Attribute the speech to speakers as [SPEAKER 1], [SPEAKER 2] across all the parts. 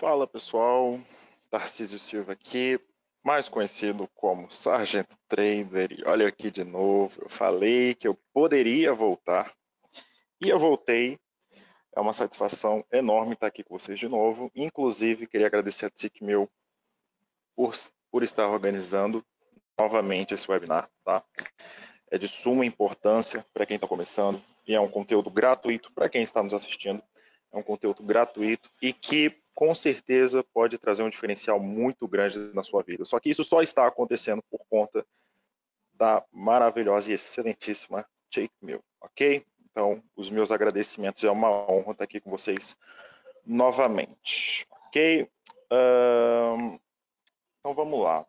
[SPEAKER 1] Fala pessoal, Tarcísio Silva aqui, mais conhecido como Sargento Trader. E olha aqui de novo, eu falei que eu poderia voltar e eu voltei. É uma satisfação enorme estar aqui com vocês de novo. Inclusive, queria agradecer a TIC por, por estar organizando novamente esse webinar. Tá? É de suma importância para quem está começando e é um conteúdo gratuito para quem está nos assistindo. É um conteúdo gratuito e que com certeza pode trazer um diferencial muito grande na sua vida. Só que isso só está acontecendo por conta da maravilhosa e excelentíssima Jake Mill, ok? Então, os meus agradecimentos, é uma honra estar aqui com vocês novamente, ok? Um, então, vamos lá.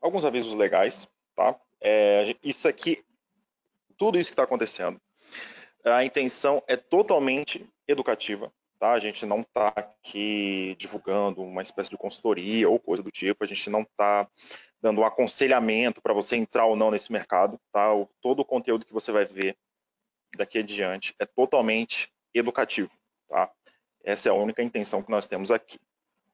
[SPEAKER 1] Alguns avisos legais, tá? É, isso aqui, tudo isso que está acontecendo, a intenção é totalmente educativa, Tá? A gente não está aqui divulgando uma espécie de consultoria ou coisa do tipo, a gente não está dando um aconselhamento para você entrar ou não nesse mercado. Tá? O, todo o conteúdo que você vai ver daqui adiante é totalmente educativo. Tá? Essa é a única intenção que nós temos aqui.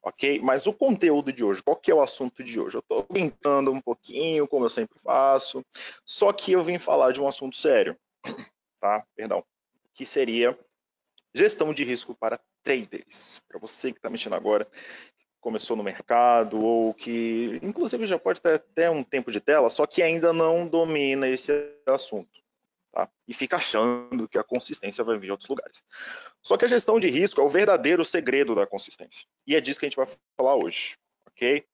[SPEAKER 1] Ok? Mas o conteúdo de hoje, qual que é o assunto de hoje? Eu estou brincando um pouquinho, como eu sempre faço, só que eu vim falar de um assunto sério, tá? Perdão, que seria Gestão de risco para traders. Para você que está mexendo agora, começou no mercado ou que, inclusive, já pode ter até um tempo de tela, só que ainda não domina esse assunto. Tá? E fica achando que a consistência vai vir em outros lugares. Só que a gestão de risco é o verdadeiro segredo da consistência. E é disso que a gente vai falar hoje, ok?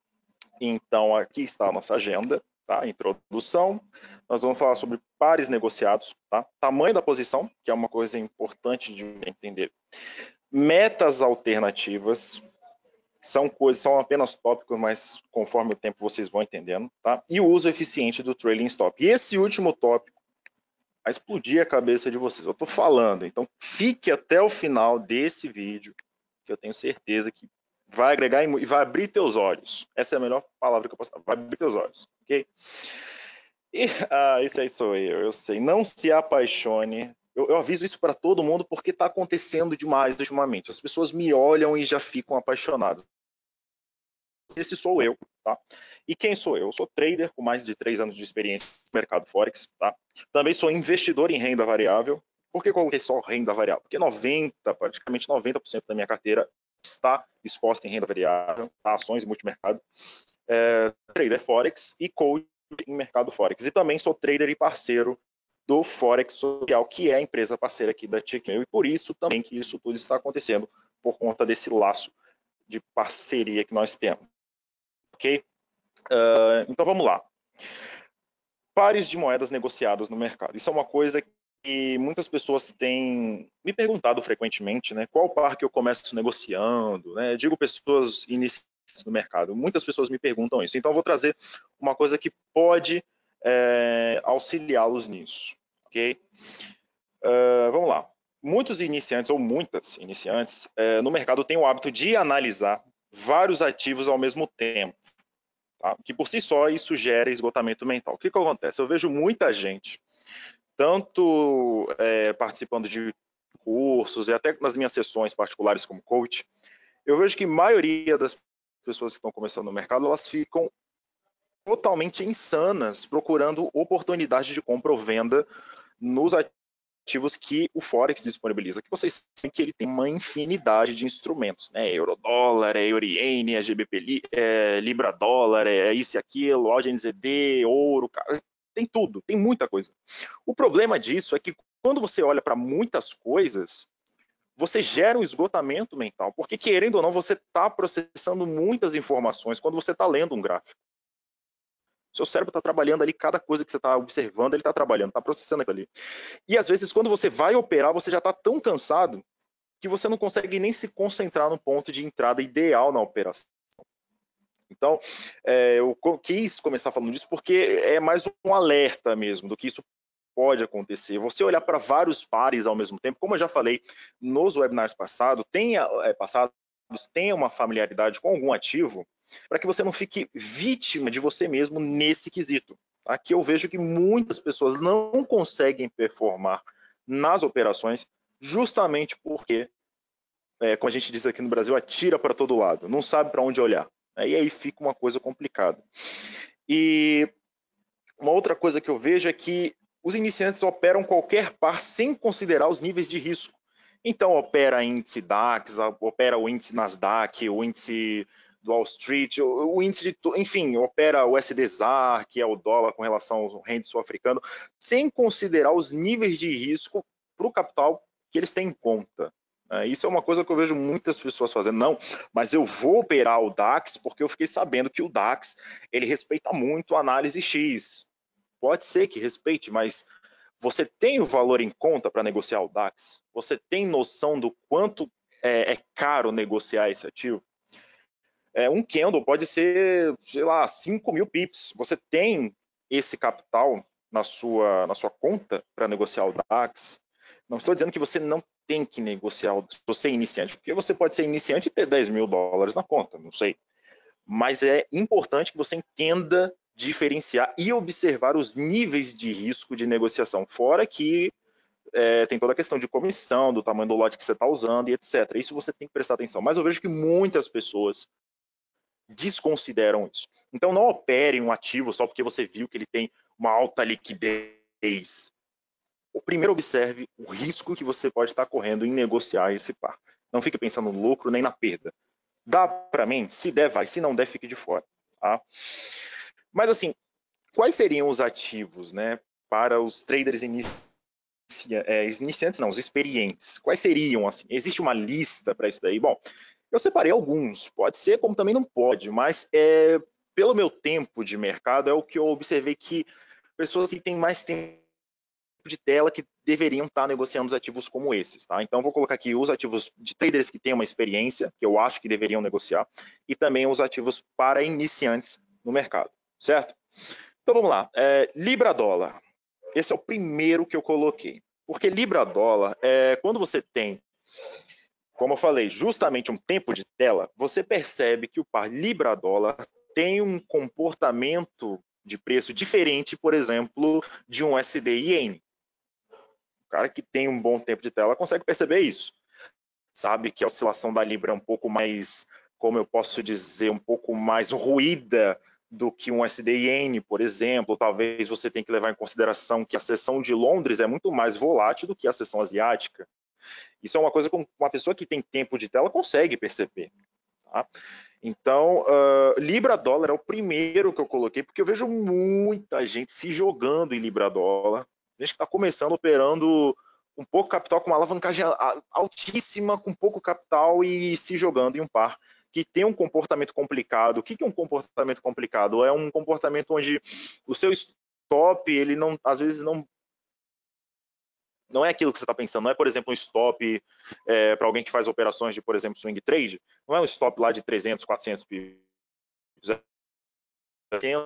[SPEAKER 1] Então, aqui está a nossa agenda. Tá? Introdução, nós vamos falar sobre pares negociados, tá? tamanho da posição, que é uma coisa importante de entender, metas alternativas, são coisas, são apenas tópicos, mas conforme o tempo vocês vão entendendo, tá? E o uso eficiente do trailing stop. E esse último tópico vai explodir a cabeça de vocês. Eu estou falando, então fique até o final desse vídeo, que eu tenho certeza que vai agregar e vai abrir teus olhos. Essa é a melhor palavra que eu posso dar, vai abrir teus olhos, ok? E, ah, esse aí sou eu, eu sei. Não se apaixone. Eu, eu aviso isso para todo mundo porque está acontecendo demais ultimamente. As pessoas me olham e já ficam apaixonadas. Esse sou eu, tá? E quem sou eu? Eu sou trader com mais de três anos de experiência no mercado Forex, tá? Também sou investidor em renda variável. Por que coloquei só renda variável? Porque 90, praticamente 90% da minha carteira está exposta em renda variável, tá? ações e multimercado, é, trader forex e coach em mercado forex. E também sou trader e parceiro do Forex Social, que é a empresa parceira aqui da Tickmail, e por isso também que isso tudo está acontecendo, por conta desse laço de parceria que nós temos. Ok? Uh, então vamos lá. Pares de moedas negociadas no mercado. Isso é uma coisa e muitas pessoas têm me perguntado frequentemente, né, qual parque eu começo negociando, né? Digo pessoas iniciantes no mercado. Muitas pessoas me perguntam isso. Então eu vou trazer uma coisa que pode é, auxiliá-los nisso, ok? Uh, vamos lá. Muitos iniciantes ou muitas iniciantes é, no mercado têm o hábito de analisar vários ativos ao mesmo tempo, tá? que por si só isso gera esgotamento mental. O que, que acontece? Eu vejo muita gente tanto é, participando de cursos e até nas minhas sessões particulares como coach, eu vejo que a maioria das pessoas que estão começando no mercado, elas ficam totalmente insanas procurando oportunidade de compra ou venda nos ativos que o Forex disponibiliza, que vocês sabem que ele tem uma infinidade de instrumentos, né? dólar, é iene, é GBP, é Libra dólar, é isso e aquilo, AUD, NZD, ouro, tem tudo, tem muita coisa. O problema disso é que quando você olha para muitas coisas, você gera um esgotamento mental, porque querendo ou não, você está processando muitas informações quando você está lendo um gráfico. Seu cérebro está trabalhando ali, cada coisa que você está observando, ele está trabalhando, está processando aquilo ali. E às vezes, quando você vai operar, você já está tão cansado que você não consegue nem se concentrar no ponto de entrada ideal na operação. Então, é, eu quis começar falando disso porque é mais um alerta mesmo do que isso pode acontecer. Você olhar para vários pares ao mesmo tempo, como eu já falei nos webinars passados, tenha, é, passados, tenha uma familiaridade com algum ativo para que você não fique vítima de você mesmo nesse quesito. Aqui tá? eu vejo que muitas pessoas não conseguem performar nas operações justamente porque, é, como a gente diz aqui no Brasil, atira para todo lado, não sabe para onde olhar. Né? E aí fica uma coisa complicada. E uma outra coisa que eu vejo é que os iniciantes operam qualquer par sem considerar os níveis de risco. Então, opera índice DAX, opera o índice Nasdaq, o índice do Wall Street, o, índice de, enfim, opera o SDZAR, que é o dólar com relação ao rende sul-africano, sem considerar os níveis de risco para o capital que eles têm em conta. Ah, isso é uma coisa que eu vejo muitas pessoas fazendo. Não, mas eu vou operar o DAX porque eu fiquei sabendo que o DAX ele respeita muito a análise X. Pode ser que respeite, mas você tem o valor em conta para negociar o DAX? Você tem noção do quanto é, é caro negociar esse ativo? É, um candle pode ser, sei lá, 5 mil pips. Você tem esse capital na sua, na sua conta para negociar o DAX? Não estou dizendo que você não tem que negociar se você é iniciante, porque você pode ser iniciante e ter 10 mil dólares na conta, não sei. Mas é importante que você entenda diferenciar e observar os níveis de risco de negociação, fora que é, tem toda a questão de comissão, do tamanho do lote que você está usando e etc. Isso você tem que prestar atenção. Mas eu vejo que muitas pessoas desconsideram isso. Então não opere um ativo só porque você viu que ele tem uma alta liquidez. O primeiro observe o risco que você pode estar correndo em negociar esse par. Não fique pensando no lucro nem na perda. Dá para mim? Se der, vai. Se não der, fique de fora. Tá? Mas assim, quais seriam os ativos né, para os traders iniciantes? É, iniciantes não, os experientes. Quais seriam, assim? Existe uma lista para isso daí? Bom, eu separei alguns. Pode ser, como também não pode, mas é, pelo meu tempo de mercado, é o que eu observei que pessoas que têm mais tempo Tipo de tela que deveriam estar negociando os ativos como esses. Tá? Então, vou colocar aqui os ativos de traders que têm uma experiência, que eu acho que deveriam negociar, e também os ativos para iniciantes no mercado, certo? Então, vamos lá. É, Libra-dólar. Esse é o primeiro que eu coloquei. Porque Libra-dólar, é, quando você tem, como eu falei, justamente um tempo de tela, você percebe que o par Libra-dólar tem um comportamento de preço diferente, por exemplo, de um USD cara que tem um bom tempo de tela consegue perceber isso. Sabe que a oscilação da Libra é um pouco mais, como eu posso dizer, um pouco mais ruída do que um SDN, por exemplo, talvez você tenha que levar em consideração que a sessão de Londres é muito mais volátil do que a sessão asiática. Isso é uma coisa que uma pessoa que tem tempo de tela consegue perceber. Tá? Então, uh, ah, Libra-dólar é o primeiro que eu coloquei, porque eu vejo muita gente se jogando em Libra-dólar, gente que está começando operando com pouco capital, com uma alavancagem altíssima, com pouco capital e se jogando em um par que tem um comportamento complicado. O que é um comportamento complicado? É um comportamento onde o seu stop, ele não, às vezes não não é aquilo que você está pensando, não é, por exemplo, um stop é, para alguém que faz operações de, por exemplo, swing trade, não é um stop lá de 300, 400 pips, 800 é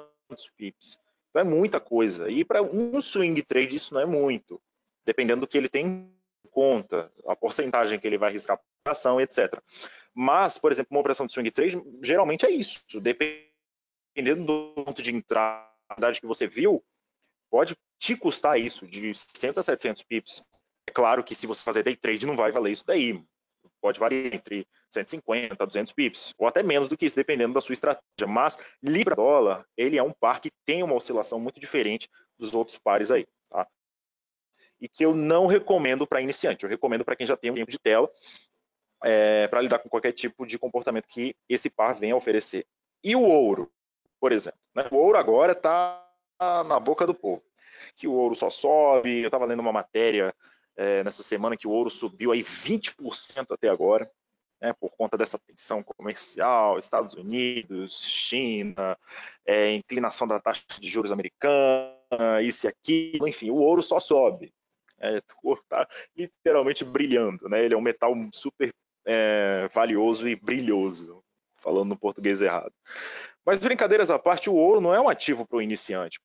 [SPEAKER 1] pips. Então é muita coisa. E para um swing trade isso não é muito, dependendo do que ele tem em conta, a porcentagem que ele vai arriscar para ação, etc. Mas, por exemplo, uma operação de swing trade geralmente é isso. Dependendo do ponto de entrada que você viu, pode te custar isso de 600 a 700 pips. É claro que se você fazer day trade não vai valer isso daí, pode variar entre 150 a 200 pips, ou até menos do que isso, dependendo da sua estratégia. Mas Libra-dólar, ele é um par que tem uma oscilação muito diferente dos outros pares aí, tá? E que eu não recomendo para iniciante, eu recomendo para quem já tem um tempo de tela, é, para lidar com qualquer tipo de comportamento que esse par venha a oferecer. E o ouro, por exemplo. Né? O ouro agora está na boca do povo. Que o ouro só sobe. Eu estava lendo uma matéria é, nessa semana que o ouro subiu aí 20% até agora, né, por conta dessa tensão comercial, Estados Unidos, China, é, inclinação da taxa de juros americana, isso e aquilo, enfim, o ouro só sobe. É, ouro está literalmente brilhando, né? Ele é um metal super é, valioso e brilhoso, falando no português errado. Mas brincadeiras à parte, o ouro não é um ativo para o iniciante,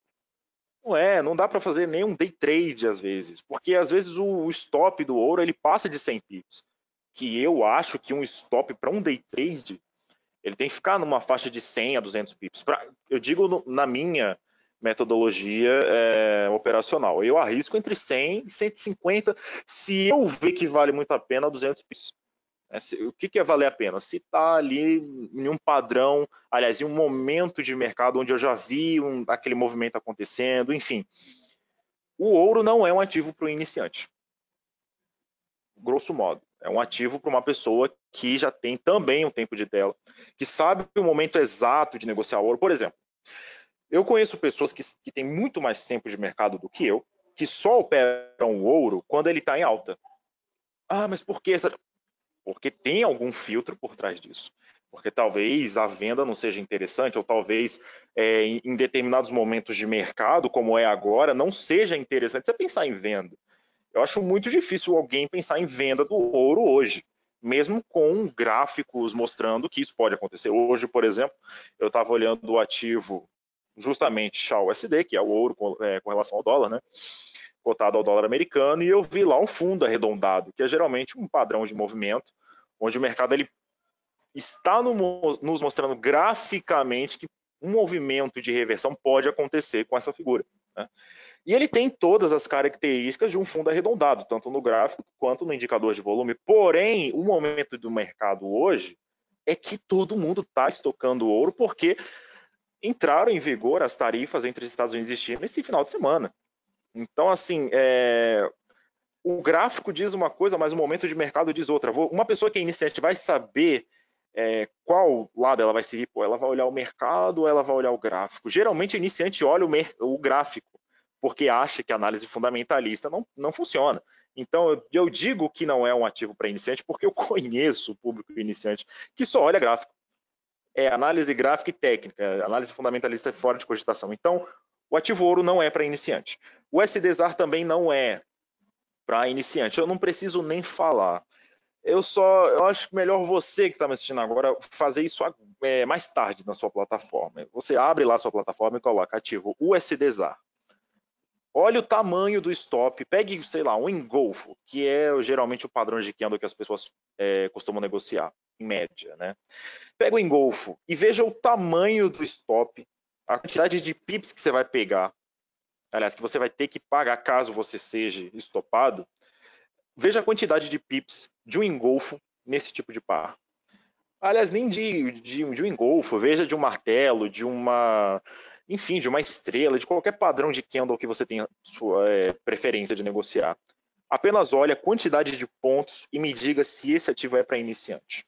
[SPEAKER 1] não é, não dá para fazer nenhum day trade às vezes, porque às vezes o stop do ouro ele passa de 100 pips, que eu acho que um stop para um day trade ele tem que ficar numa faixa de 100 a 200 pips. Pra, eu digo no, na minha metodologia é, operacional, eu arrisco entre 100 e 150, se eu ver que vale muito a pena 200 pips. É, o que é valer a pena? Se está ali em um padrão, aliás, em um momento de mercado onde eu já vi um, aquele movimento acontecendo, enfim. O ouro não é um ativo para o iniciante, grosso modo. É um ativo para uma pessoa que já tem também um tempo de tela, que sabe o momento exato de negociar ouro. Por exemplo, eu conheço pessoas que, que têm muito mais tempo de mercado do que eu, que só operam o ouro quando ele está em alta. Ah, mas por que? porque tem algum filtro por trás disso. Porque talvez a venda não seja interessante, ou talvez é, em determinados momentos de mercado, como é agora, não seja interessante você pensar em venda. Eu acho muito difícil alguém pensar em venda do ouro hoje, mesmo com gráficos mostrando que isso pode acontecer. Hoje, por exemplo, eu estava olhando o ativo justamente Shao SD, que é o ouro com, é, com, relação ao dólar, né? Cotado ao dólar americano, e eu vi lá um fundo arredondado, que é geralmente um padrão de movimento onde o mercado ele está no, nos mostrando graficamente que um movimento de reversão pode acontecer com essa figura. Né? E ele tem todas as características de um fundo arredondado, tanto no gráfico quanto no indicador de volume. Porém, o momento do mercado hoje é que todo mundo está estocando ouro porque entraram em vigor as tarifas entre os Estados Unidos e China esse final de semana. Então, assim, é, o gráfico diz uma coisa, mas o momento de mercado diz outra. Uma pessoa que é iniciante vai saber é, qual lado ela vai seguir? Pô, ela vai olhar o mercado ou ela vai olhar o gráfico? Geralmente, o iniciante olha o, o gráfico, porque acha que a análise fundamentalista não, não funciona. Então, eu, eu digo que não é um ativo para iniciante, porque eu conheço o público iniciante que só olha gráfico. É análise gráfica e técnica, análise fundamentalista é fora de cogitação. Então, o ativo ouro não é para iniciante. O SDZAR também não é, para iniciante. Eu não preciso nem falar. Eu só eu acho melhor você que está me assistindo agora fazer isso é, mais tarde na sua plataforma. Você abre lá a sua plataforma e coloca ativo USDZAR. Olha o tamanho do stop, pegue, sei lá, um engolfo, que é geralmente o padrão de candle que as pessoas é, costumam negociar, em média, né? Pega o engolfo e veja o tamanho do stop, a quantidade de pips que você vai pegar, aliás, que você vai ter que pagar caso você seja estopado, veja a quantidade de pips de um engolfo nesse tipo de par. Aliás, nem de, de, de um engolfo, veja de um martelo, de uma, enfim, de uma estrela, de qualquer padrão de candle que você tenha sua é, preferência de negociar. Apenas olhe a quantidade de pontos e me diga se esse ativo é para iniciante.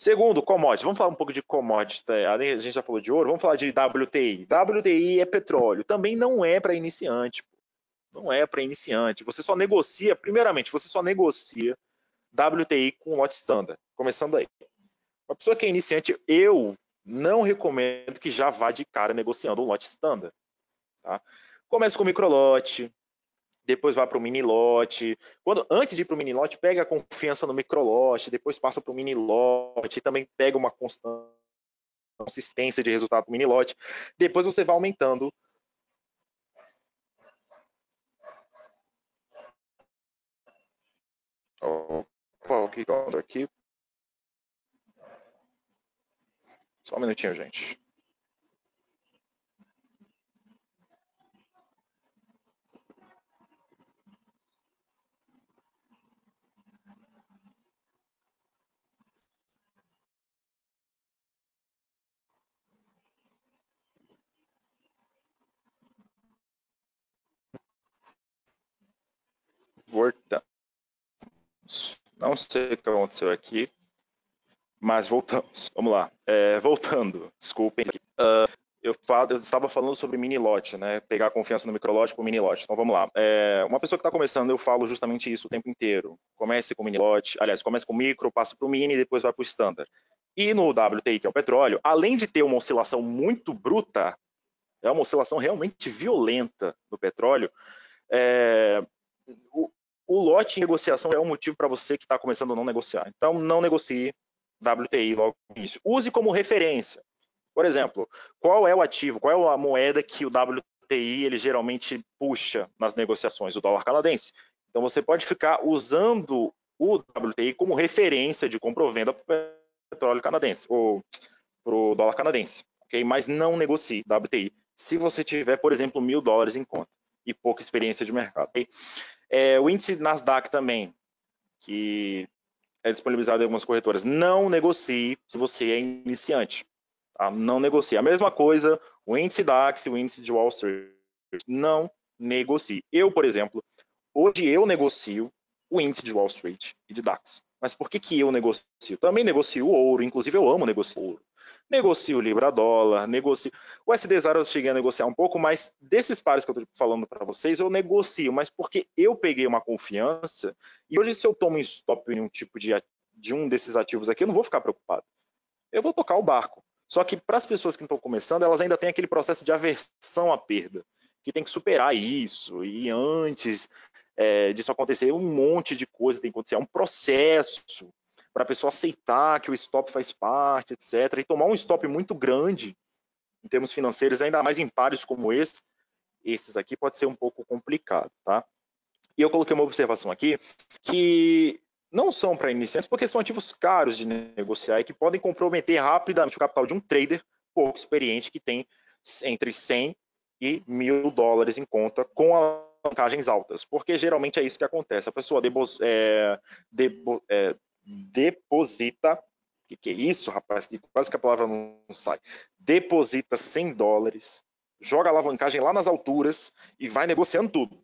[SPEAKER 1] Segundo, commodities. Vamos falar um pouco de commodities. Né? A gente já falou de ouro, vamos falar de WTI. WTI é petróleo. Também não é para iniciante. Não é para iniciante. Você só negocia, primeiramente, você só negocia WTI com lote standard. Começando aí. Uma pessoa que é iniciante, eu não recomendo que já vá de cara negociando um lote standard. Tá? Começa com microlote, depois vai para o mini lote. Quando, antes de ir para o mini lote, pega a confiança no micro lote, depois passa para o mini lote, também pega uma consistência de resultado para o mini lote. Depois você vai aumentando Opa, o que aqui? Só um minutinho, gente. Não sei o que aconteceu aqui, mas voltamos. Vamos lá. É, voltando, desculpem. Uh, eu, falo, eu, estava falando sobre mini lote, né? Pegar confiança no microlote para o mini lote. Então vamos lá. É, uma pessoa que está começando, eu falo justamente isso o tempo inteiro. Comece com mini lote, aliás, comece com micro, passa para o mini e depois vai para o standard. E no WTI, que é o petróleo, além de ter uma oscilação muito bruta, é uma oscilação realmente violenta no petróleo, é, o lote em negociação é um motivo para você que está começando a não negociar. Então, não negocie WTI logo no início. Use como referência. Por exemplo, qual é o ativo, qual é a moeda que o WTI ele geralmente puxa nas negociações? O dólar canadense. Então, você pode ficar usando o WTI como referência de compra ou venda para o petróleo canadense, ou para o dólar canadense, ok? Mas não negocie WTI se você tiver, por exemplo, mil dólares em conta e pouca experiência de mercado. Okay? É, o índice Nasdaq também, que é disponibilizado em algumas corretoras, não negocie se você é iniciante. Tá? Não negocie. A mesma coisa, o índice DAX e o índice de Wall Street. Não negocie. Eu, por exemplo, hoje eu negocio o índice de Wall Street e de DAX. Mas por que, que eu negocio? Também negocio ouro, inclusive eu amo negociar ouro. Negocio libra-dólar, negocio... O SDZAR eu cheguei a negociar um pouco, mas desses pares que eu estou falando para vocês, eu negocio, mas porque eu peguei uma confiança e hoje se eu tomo um stop em um tipo de, de um desses ativos aqui, eu não vou ficar preocupado. Eu vou tocar o barco. Só que para as pessoas que estão começando, elas ainda têm aquele processo de aversão à perda, que tem que superar isso. E antes é, disso acontecer um monte de coisa tem que acontecer, é um processo para a pessoa aceitar que o stop faz parte, etc. E tomar um stop muito grande em termos financeiros, ainda mais em pares como esse, esses aqui pode ser um pouco complicado, tá? E eu coloquei uma observação aqui que não são para iniciantes porque são ativos caros de negociar e que podem comprometer rapidamente o capital de um trader pouco experiente que tem entre 100 e mil dólares em conta com a alavancagens altas, porque geralmente é isso que acontece. A pessoa é, debo, é, deposita, que que é isso, rapaz? Que quase que a palavra não sai. Deposita 100 dólares, joga a alavancagem lá nas alturas e vai negociando tudo.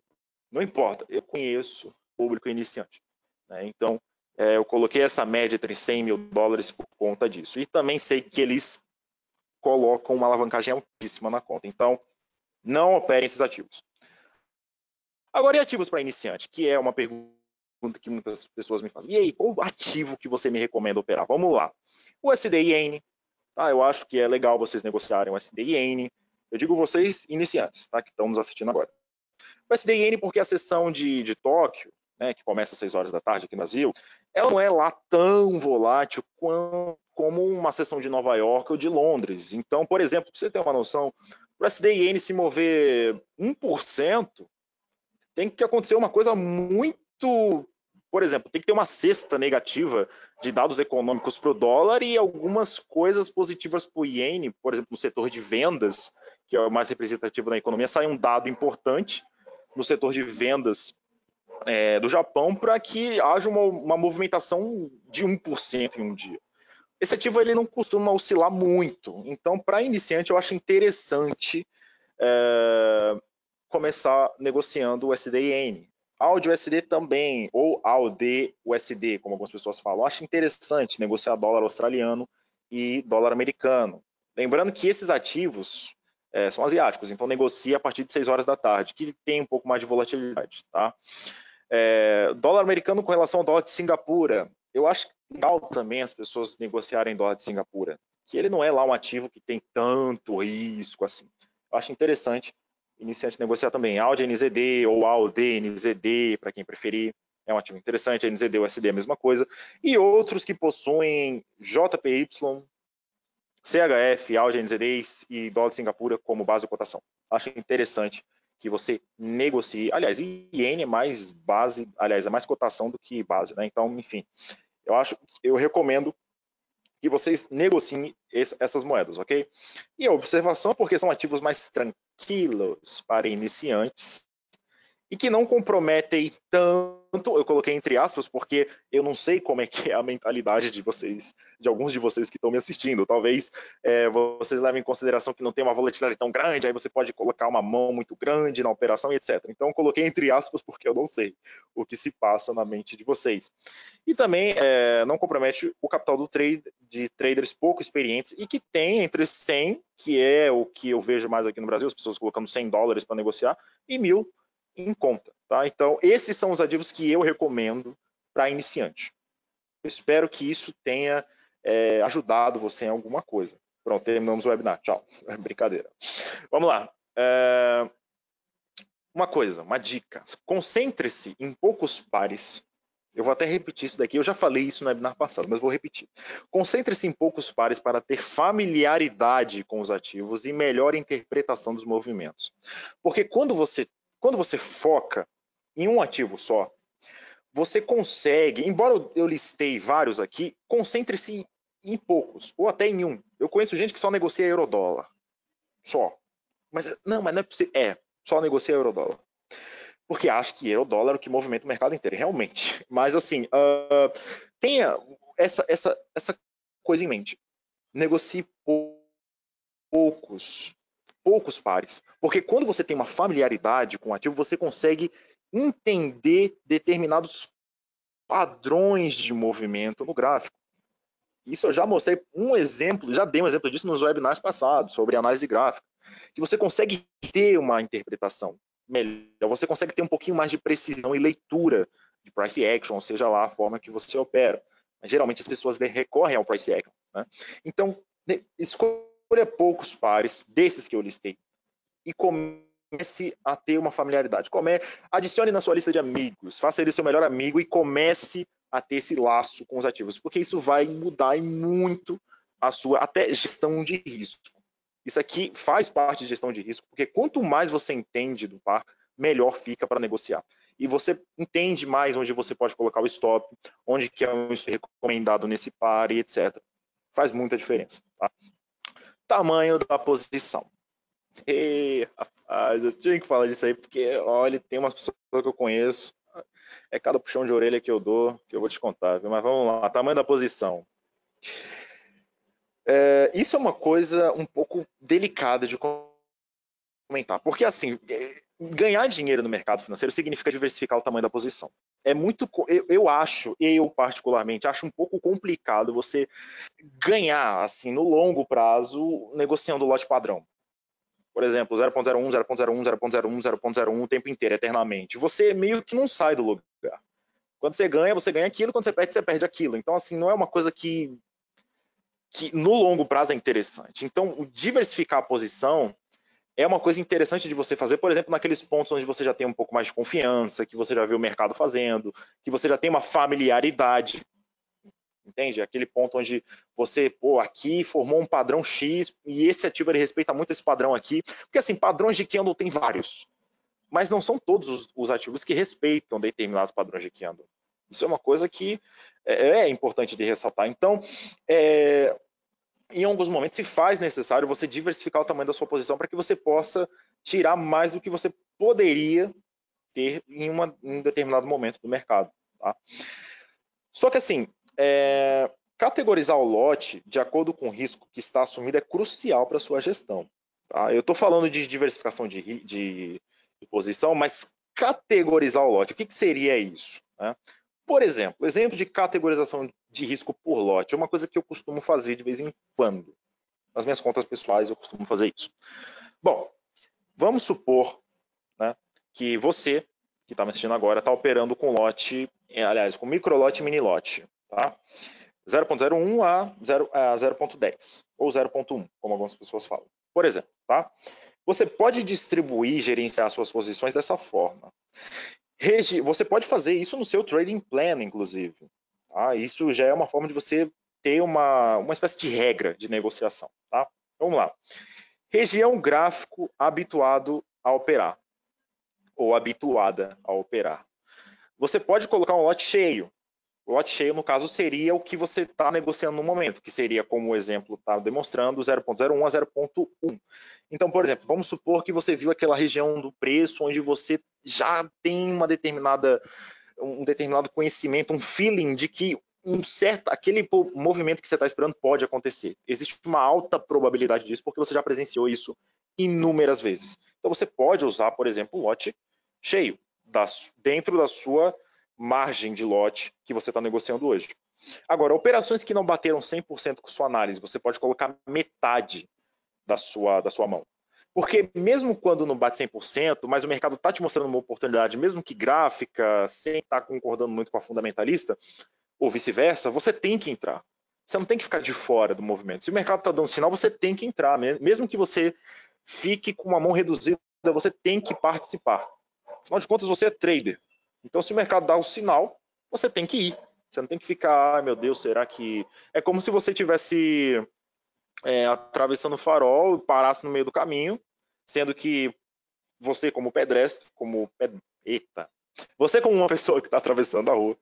[SPEAKER 1] Não importa, eu conheço público iniciante. Né? Então, é, eu coloquei essa média entre 100 mil dólares por conta disso. E também sei que eles colocam uma alavancagem altíssima na conta. Então, não operem esses ativos. Agora, e ativos para iniciante, que é uma pergunta que muitas pessoas me fazem. E aí, qual ativo que você me recomenda operar? Vamos lá. O SDIN, tá? Eu acho que é legal vocês negociarem o SDIN. Eu digo vocês iniciantes, tá? Que estão nos assistindo agora. O SDIN porque a sessão de, de Tóquio, né, que começa às 6 horas da tarde aqui no Brasil, ela não é lá tão volátil quanto, como uma sessão de Nova York ou de Londres. Então, por exemplo, para você ter uma noção, para o SDIN se mover 1%, tem que acontecer uma coisa muito. Por exemplo, tem que ter uma cesta negativa de dados econômicos para o dólar e algumas coisas positivas para o iene, por exemplo, no setor de vendas, que é o mais representativo da economia, sai um dado importante no setor de vendas é, do Japão para que haja uma, uma movimentação de 1% em um dia. Esse ativo ele não costuma oscilar muito, então para iniciante eu acho interessante é, começar negociando o SDN. Audi USD também, ou AUD USD, como algumas pessoas falam. Acho interessante negociar dólar australiano e dólar americano. Lembrando que esses ativos é, são asiáticos, então negocia a partir de 6 horas da tarde, que tem um pouco mais de volatilidade. Tá? É, dólar americano com relação ao dólar de Singapura. Eu acho legal também as pessoas negociarem dólar de Singapura, que ele não é lá um ativo que tem tanto risco assim. Eu acho interessante iniciante negociar também Audi NZD ou Audi NZD, para quem preferir, é um ativo interessante, NZD USD, a mesma coisa, e outros que possuem JPY, CHF, Audi NZDs e dólar de Singapura como base de cotação. Acho interessante que você negocie, aliás, IN é mais base, aliás, é mais cotação do que base, né? Então, enfim, eu acho, eu recomendo que vocês negociem essas moedas, ok? E a observação é porque são ativos mais quilos para iniciantes e que não comprometem tanto, eu coloquei entre aspas, porque eu não sei como é que é a mentalidade de vocês, de alguns de vocês que estão me assistindo. Talvez é, vocês levem em consideração que não tem uma volatilidade tão grande, aí você pode colocar uma mão muito grande na operação e etc. Então, eu coloquei entre aspas porque eu não sei o que se passa na mente de vocês. E também é, não compromete o capital do trade, de traders pouco experientes e que tem entre 100, que é o que eu vejo mais aqui no Brasil, as pessoas colocando 100 dólares para negociar, e mil em conta. Tá? Então, esses são os ativos que eu recomendo para iniciante. Eu espero que isso tenha é, ajudado você em alguma coisa. Pronto, terminamos o webinar. Tchau. Brincadeira. Vamos lá. É... Uma coisa, uma dica. Concentre-se em poucos pares. Eu vou até repetir isso daqui. Eu já falei isso no webinar passado, mas vou repetir. Concentre-se em poucos pares para ter familiaridade com os ativos e melhor interpretação dos movimentos. Porque quando você quando você foca em um ativo só, você consegue, embora eu listei vários aqui, concentre-se em poucos, ou até em um. Eu conheço gente que só negocia eurodólar. Só. Mas não, mas não é possível. É, só negocia eurodólar. Porque acho que eurodólar é o que movimenta o mercado inteiro, realmente. Mas assim, uh, tenha essa, essa, essa coisa em mente. Negocie poucos poucos pares, porque quando você tem uma familiaridade com o ativo, você consegue entender determinados padrões de movimento no gráfico. Isso eu já mostrei um exemplo, já dei um exemplo disso nos webinars passados, sobre análise gráfica, que você consegue ter uma interpretação melhor, você consegue ter um pouquinho mais de precisão e leitura de price action, seja lá a forma que você opera. Mas, geralmente as pessoas recorrem ao price action. Né? Então, escolha escolha poucos pares desses que eu listei e comece a ter uma familiaridade. Come... Adicione na sua lista de amigos, faça ele seu melhor amigo e comece a ter esse laço com os ativos, porque isso vai mudar muito a sua até gestão de risco. Isso aqui faz parte de gestão de risco, porque quanto mais você entende do par, melhor fica para negociar. E você entende mais onde você pode colocar o stop, onde que é o recomendado nesse par e etc. Faz muita diferença. Tá? tamanho da posição. E, rapaz, eu tinha que falar disso aí, porque, olha, tem umas pessoas que eu conheço, é cada puxão de orelha que eu dou, que eu vou te contar, viu? mas vamos lá, tamanho da posição. É, isso é uma coisa um pouco delicada de comentar, porque, assim, é, ganhar dinheiro no mercado financeiro significa diversificar o tamanho da posição é muito. Eu, eu, acho, eu particularmente, acho um pouco complicado você ganhar, assim, no longo prazo, negociando o lote padrão. Por exemplo, 0.01, 0.01, 0.01, 0.01 o tempo inteiro, eternamente. Você meio que não sai do lugar. Quando você ganha, você ganha aquilo, quando você perde, você perde aquilo. Então, assim, não é uma coisa que, que no longo prazo é interessante. Então, diversificar a posição é uma coisa interessante de você fazer, por exemplo, naqueles pontos onde você já tem um pouco mais de confiança, que você já vê o mercado fazendo, que você já tem uma familiaridade, entende? Aquele ponto onde você, pô, aqui formou um padrão X e esse ativo ele respeita muito esse padrão aqui, porque assim, padrões de candle tem vários, mas não são todos os, ativos que respeitam determinados padrões de candle. Isso é uma coisa que é, é importante de ressaltar. Então, é, em alguns momentos se faz necessário você diversificar o tamanho da sua posição para que você possa tirar mais do que você poderia ter em, uma, em um determinado momento do mercado. Tá? Só que assim, é, categorizar o lote de acordo com o risco que está assumido é crucial para a sua gestão. Tá? Eu estou falando de diversificação de, de, de, posição, mas categorizar o lote, o que, que seria isso? Né? Por exemplo, exemplo de categorização de risco por lote é uma coisa que eu costumo fazer de vez em quando. Nas minhas contas pessoais eu costumo fazer isso. Bom, vamos supor né, que você, que está me assistindo agora, está operando com lote, eh, aliás, com lote e mini lote, tá? 0.01 a 0.10 ou 0.1, como algumas pessoas falam. Por exemplo, tá? Você pode distribuir e gerenciar suas posições dessa forma. Regi você pode fazer isso no seu trading plan, inclusive. Tá? Isso já é uma forma de você ter uma, uma espécie de regra de negociação. Tá? Vamos lá. Região gráfico habituado a operar, ou habituada a operar. Você pode colocar um lote cheio. O lote cheio, no caso, seria o que você está negociando no momento, que seria, como o exemplo está demonstrando, 0.01 a 0.1. Então, por exemplo, vamos supor que você viu aquela região do preço onde você já tem uma determinada um determinado conhecimento, um feeling de que um certo aquele movimento que você está esperando pode acontecer. Existe uma alta probabilidade disso porque você já presenciou isso inúmeras vezes. Então você pode usar, por exemplo, um lote cheio da, dentro da sua margem de lote que você está negociando hoje. Agora, operações que não bateram 100% com sua análise, você pode colocar metade da sua, da sua mão. Porque mesmo quando não bate 100%, mas o mercado está te mostrando uma oportunidade, mesmo que gráfica, sem estar tá concordando muito com a fundamentalista, ou vice-versa, você tem que entrar. Você não tem que ficar de fora do movimento. Se o mercado está dando sinal, você tem que entrar. Mesmo que você fique com uma mão reduzida, você tem que participar. Afinal de contas, você é trader. Então, se o mercado dá o sinal, você tem que ir. Você não tem que ficar, ai meu Deus, será que. É como se você tivesse é, atravessando o farol, parasse no meio do caminho, sendo que você como pedestre, como eita, você como uma pessoa que está atravessando a rua,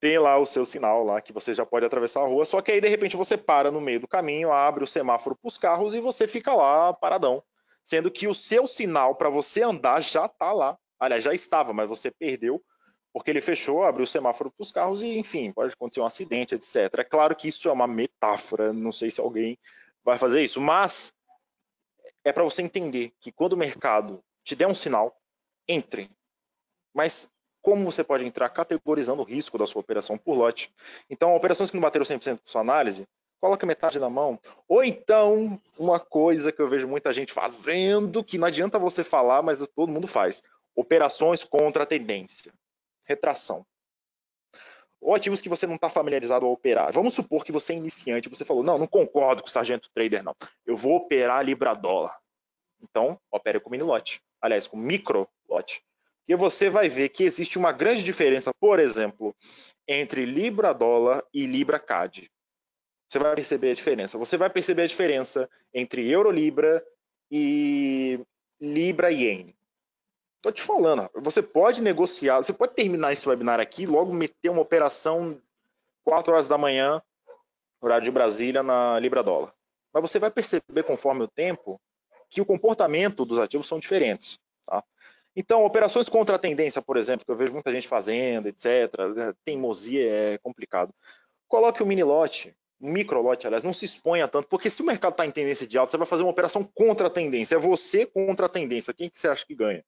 [SPEAKER 1] tem lá o seu sinal lá que você já pode atravessar a rua, só que aí de repente você para no meio do caminho, abre o semáforo para os carros e você fica lá paradão, sendo que o seu sinal para você andar já está lá, aliás já estava, mas você perdeu porque ele fechou, abriu o semáforo para os carros e enfim pode acontecer um acidente, etc. É claro que isso é uma metáfora, não sei se alguém vai fazer isso, mas é para você entender que quando o mercado te der um sinal, entre. Mas como você pode entrar categorizando o risco da sua operação por lote? Então, operações que não bateram 100% com sua análise, coloca metade na mão. Ou então, uma coisa que eu vejo muita gente fazendo, que não adianta você falar, mas todo mundo faz. Operações contra a tendência. Retração ou ativos que você não está familiarizado a operar. Vamos supor que você é iniciante, você falou, não, não concordo com o sargento trader, não. Eu vou operar libra-dólar. Então, opere com mini lote. Aliás, com micro lote. E você vai ver que existe uma grande diferença, por exemplo, entre libra-dólar e libra-cad. Você vai perceber a diferença. Você vai perceber a diferença entre euro-libra e libra-iene. Tô te falando, você pode negociar, você pode terminar esse webinar aqui, logo meter uma operação 4 horas da manhã, horário de Brasília, na Libra Dólar. Mas você vai perceber conforme o tempo que o comportamento dos ativos são diferentes. Tá? Então, operações contra a tendência, por exemplo, que eu vejo muita gente fazendo, etc. Teimosia é complicado. Coloque o um mini lote, um micro lote, aliás, não se exponha tanto, porque se o mercado está em tendência de alta, você vai fazer uma operação contra a tendência. É você contra a tendência. Quem que você acha que ganha?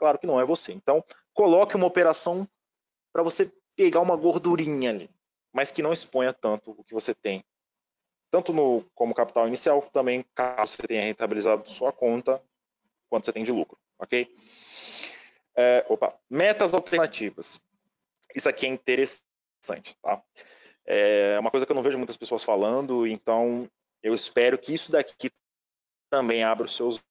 [SPEAKER 1] Claro que não é você. Então, coloque uma operação para você pegar uma gordurinha ali, mas que não exponha tanto o que você tem, tanto no como capital inicial, também caso você tenha rentabilizado sua conta, quanto você tem de lucro, ok? É, opa, metas alternativas. Isso aqui é interessante, tá? É uma coisa que eu não vejo muitas pessoas falando, então eu espero que isso daqui também abra os seus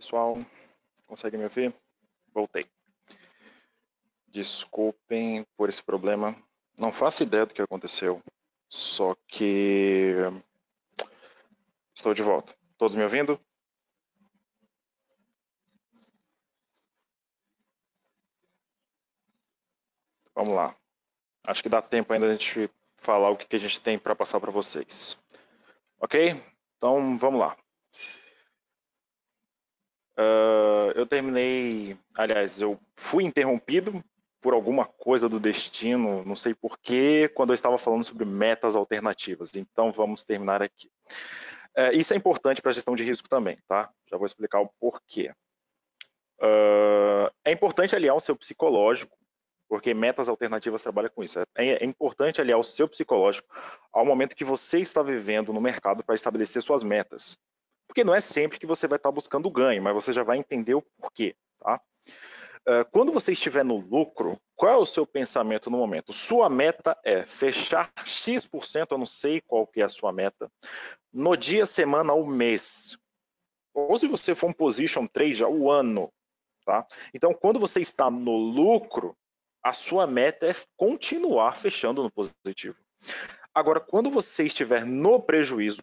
[SPEAKER 1] Pessoal, consegue me ouvir? Voltei. Desculpem por esse problema. Não faço ideia do que aconteceu, só que estou de volta. Todos me ouvindo? Vamos lá. Acho que dá tempo ainda a gente falar o que a gente tem para passar para vocês. Ok? Então, vamos lá. Uh, eu terminei, aliás, eu fui interrompido por alguma coisa do destino, não sei porquê, quando eu estava falando sobre metas alternativas. Então, vamos terminar aqui. Uh, isso é importante para a gestão de risco também, tá? Já vou explicar o porquê. Uh, é importante aliar o seu psicológico, porque metas alternativas trabalham com isso. É, é, é importante aliar o seu psicológico ao momento que você está vivendo no mercado para estabelecer suas metas porque não é sempre que você vai estar buscando ganho, mas você já vai entender o porquê, tá? Eh, quando você estiver no lucro, qual é o seu pensamento no momento? Sua meta é fechar X%, eu não sei qual que é a sua meta, no dia, semana ou mês. Ou se você for um position trade, o ano. Tá? Então, quando você está no lucro, a sua meta é continuar fechando no positivo. Agora, quando você estiver no prejuízo,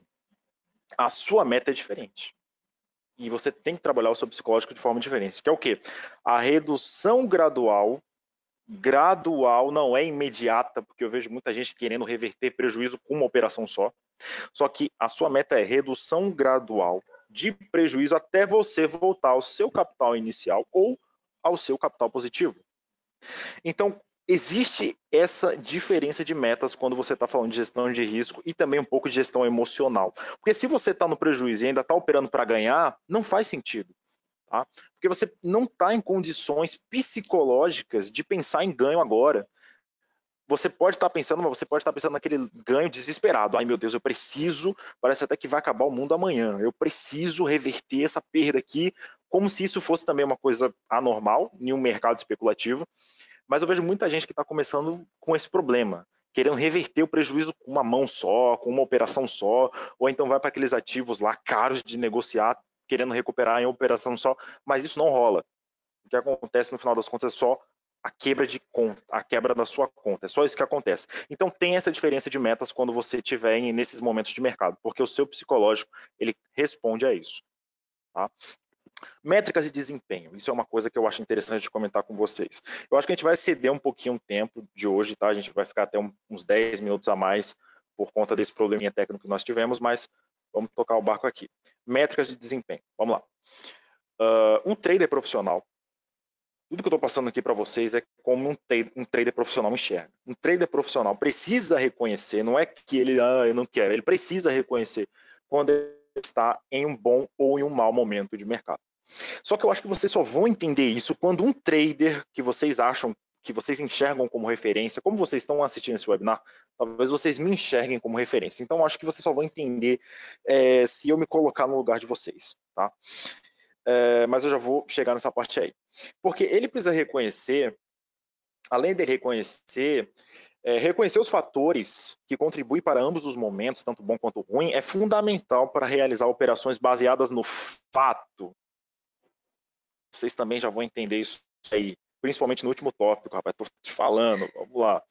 [SPEAKER 1] a sua meta é diferente. E você tem que trabalhar o seu psicológico de forma diferente, que é o quê? A redução gradual, gradual, não é imediata, porque eu vejo muita gente querendo reverter prejuízo com uma operação só. Só que a sua meta é redução gradual de prejuízo até você voltar ao seu capital inicial ou ao seu capital positivo. Então, existe essa diferença de metas quando você está falando de gestão de risco e também um pouco de gestão emocional. Porque se você está no prejuízo e ainda está operando para ganhar, não faz sentido. Tá? Porque você não está em condições psicológicas de pensar em ganho agora. Você pode estar tá pensando, mas você pode estar tá pensando naquele ganho desesperado. Ai meu Deus, eu preciso, parece até que vai acabar o mundo amanhã. Eu preciso reverter essa perda aqui, como se isso fosse também uma coisa anormal em um mercado especulativo mas eu vejo muita gente que está começando com esse problema, querendo reverter o prejuízo com uma mão só, com uma operação só, ou então vai para aqueles ativos lá caros de negociar, querendo recuperar em operação só, mas isso não rola. O que acontece no final das contas é só a quebra de conta, a quebra da sua conta. É só isso que acontece. Então tem essa diferença de metas quando você tiver nesses momentos de mercado, porque o seu psicológico ele responde a isso. Tá? Métricas de desempenho, isso é uma coisa que eu acho interessante de comentar com vocês. Eu acho que a gente vai ceder um pouquinho o tempo de hoje, tá? A gente vai ficar até uns 10 minutos a mais por conta desse probleminha técnico que nós tivemos, mas vamos tocar o barco aqui. Métricas de desempenho, vamos lá. Uh, um trader profissional, tudo que eu estou passando aqui para vocês é como um trader, um trader, profissional enxerga. Um trader profissional precisa reconhecer, não é que ele, ah, eu não quero, ele precisa reconhecer quando ele está em um bom ou em um mau momento de mercado. Só que eu acho que vocês só vão entender isso quando um trader que vocês acham, que vocês enxergam como referência, como vocês estão assistindo esse webinar, talvez vocês me enxerguem como referência. Então, acho que vocês só vão entender é, se eu me colocar no lugar de vocês, tá? É, mas eu já vou chegar nessa parte aí. Porque ele precisa reconhecer, além de reconhecer, é, reconhecer os fatores que contribuem para ambos os momentos, tanto bom quanto ruim, é fundamental para realizar operações baseadas no fato vocês também já vão entender isso aí, principalmente no último tópico, rapaz, tô te falando, vamos lá.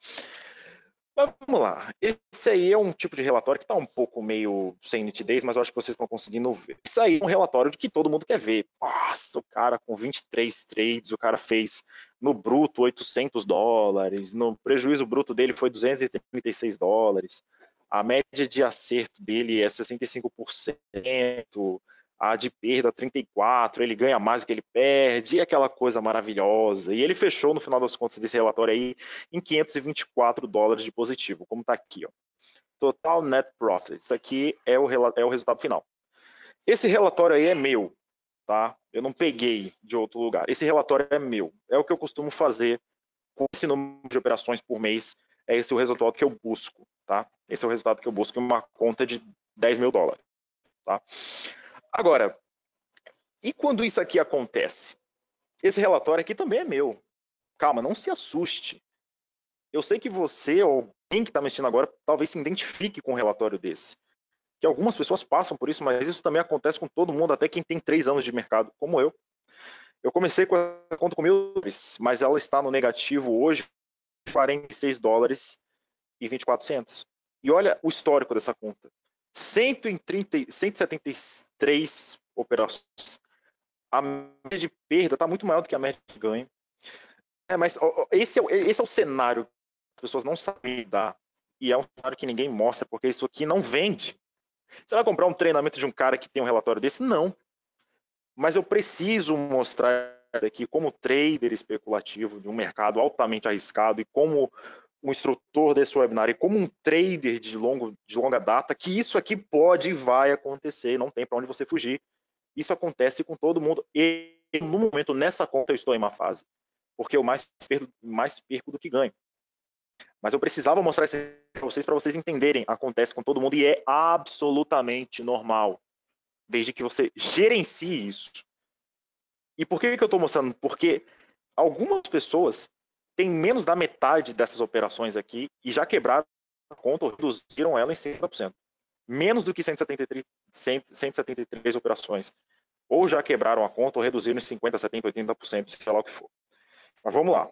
[SPEAKER 1] Mas vamos lá, esse aí é um tipo de relatório que está um pouco meio sem nitidez, mas eu acho que vocês estão conseguindo ver. Isso aí é um relatório de que todo mundo quer ver. Nossa, o cara com 23 trades, o cara fez no bruto 800 dólares, no prejuízo bruto dele foi 236 dólares, a média de acerto dele é 65%, a ah, de perda 34, ele ganha mais do que ele perde, e aquela coisa maravilhosa. E ele fechou, no final das contas, desse relatório aí em 524 dólares de positivo, como está aqui. Ó. Total net profit. Isso aqui é o, é o resultado final. Esse relatório aí é meu, tá? Eu não peguei de outro lugar. Esse relatório é meu. É o que eu costumo fazer com esse número de operações por mês. É esse o resultado que eu busco, tá? Esse é o resultado que eu busco em uma conta de 10 mil dólares, tá? Agora, e quando isso aqui acontece? Esse relatório aqui também é meu. Calma, não se assuste. Eu sei que você ou alguém que está me assistindo agora talvez se identifique com um relatório desse. Que algumas pessoas passam por isso, mas isso também acontece com todo mundo, até quem tem três anos de mercado, como eu. Eu comecei com a conta com mil dólares, mas ela está no negativo hoje, 46 dólares e 24 centos. E olha o histórico dessa conta. 130, 173 operações. A média de perda está muito maior do que a média de ganho. É, mas ó, esse, é, esse é o cenário que as pessoas não sabem lidar. E é um cenário que ninguém mostra, porque isso aqui não vende. Você vai comprar um treinamento de um cara que tem um relatório desse? Não. Mas eu preciso mostrar aqui como trader especulativo de um mercado altamente arriscado e como um instrutor desse webinar e como um trader de, longo, de longa data, que isso aqui pode e vai acontecer, não tem para onde você fugir. Isso acontece com todo mundo e no momento, nessa conta, eu estou em uma fase, porque eu mais perco, mais perco do que ganho. Mas eu precisava mostrar isso para vocês, para vocês entenderem, acontece com todo mundo e é absolutamente normal, desde que você gerencie isso. E por que, que eu estou mostrando? Porque algumas pessoas tem menos da metade dessas operações aqui e já quebraram a conta ou reduziram ela em 50%. Menos do que 173, 100, 173 operações. Ou já quebraram a conta ou reduziram em 50%, 70%, 80%, seja lá o que for. Mas vamos lá.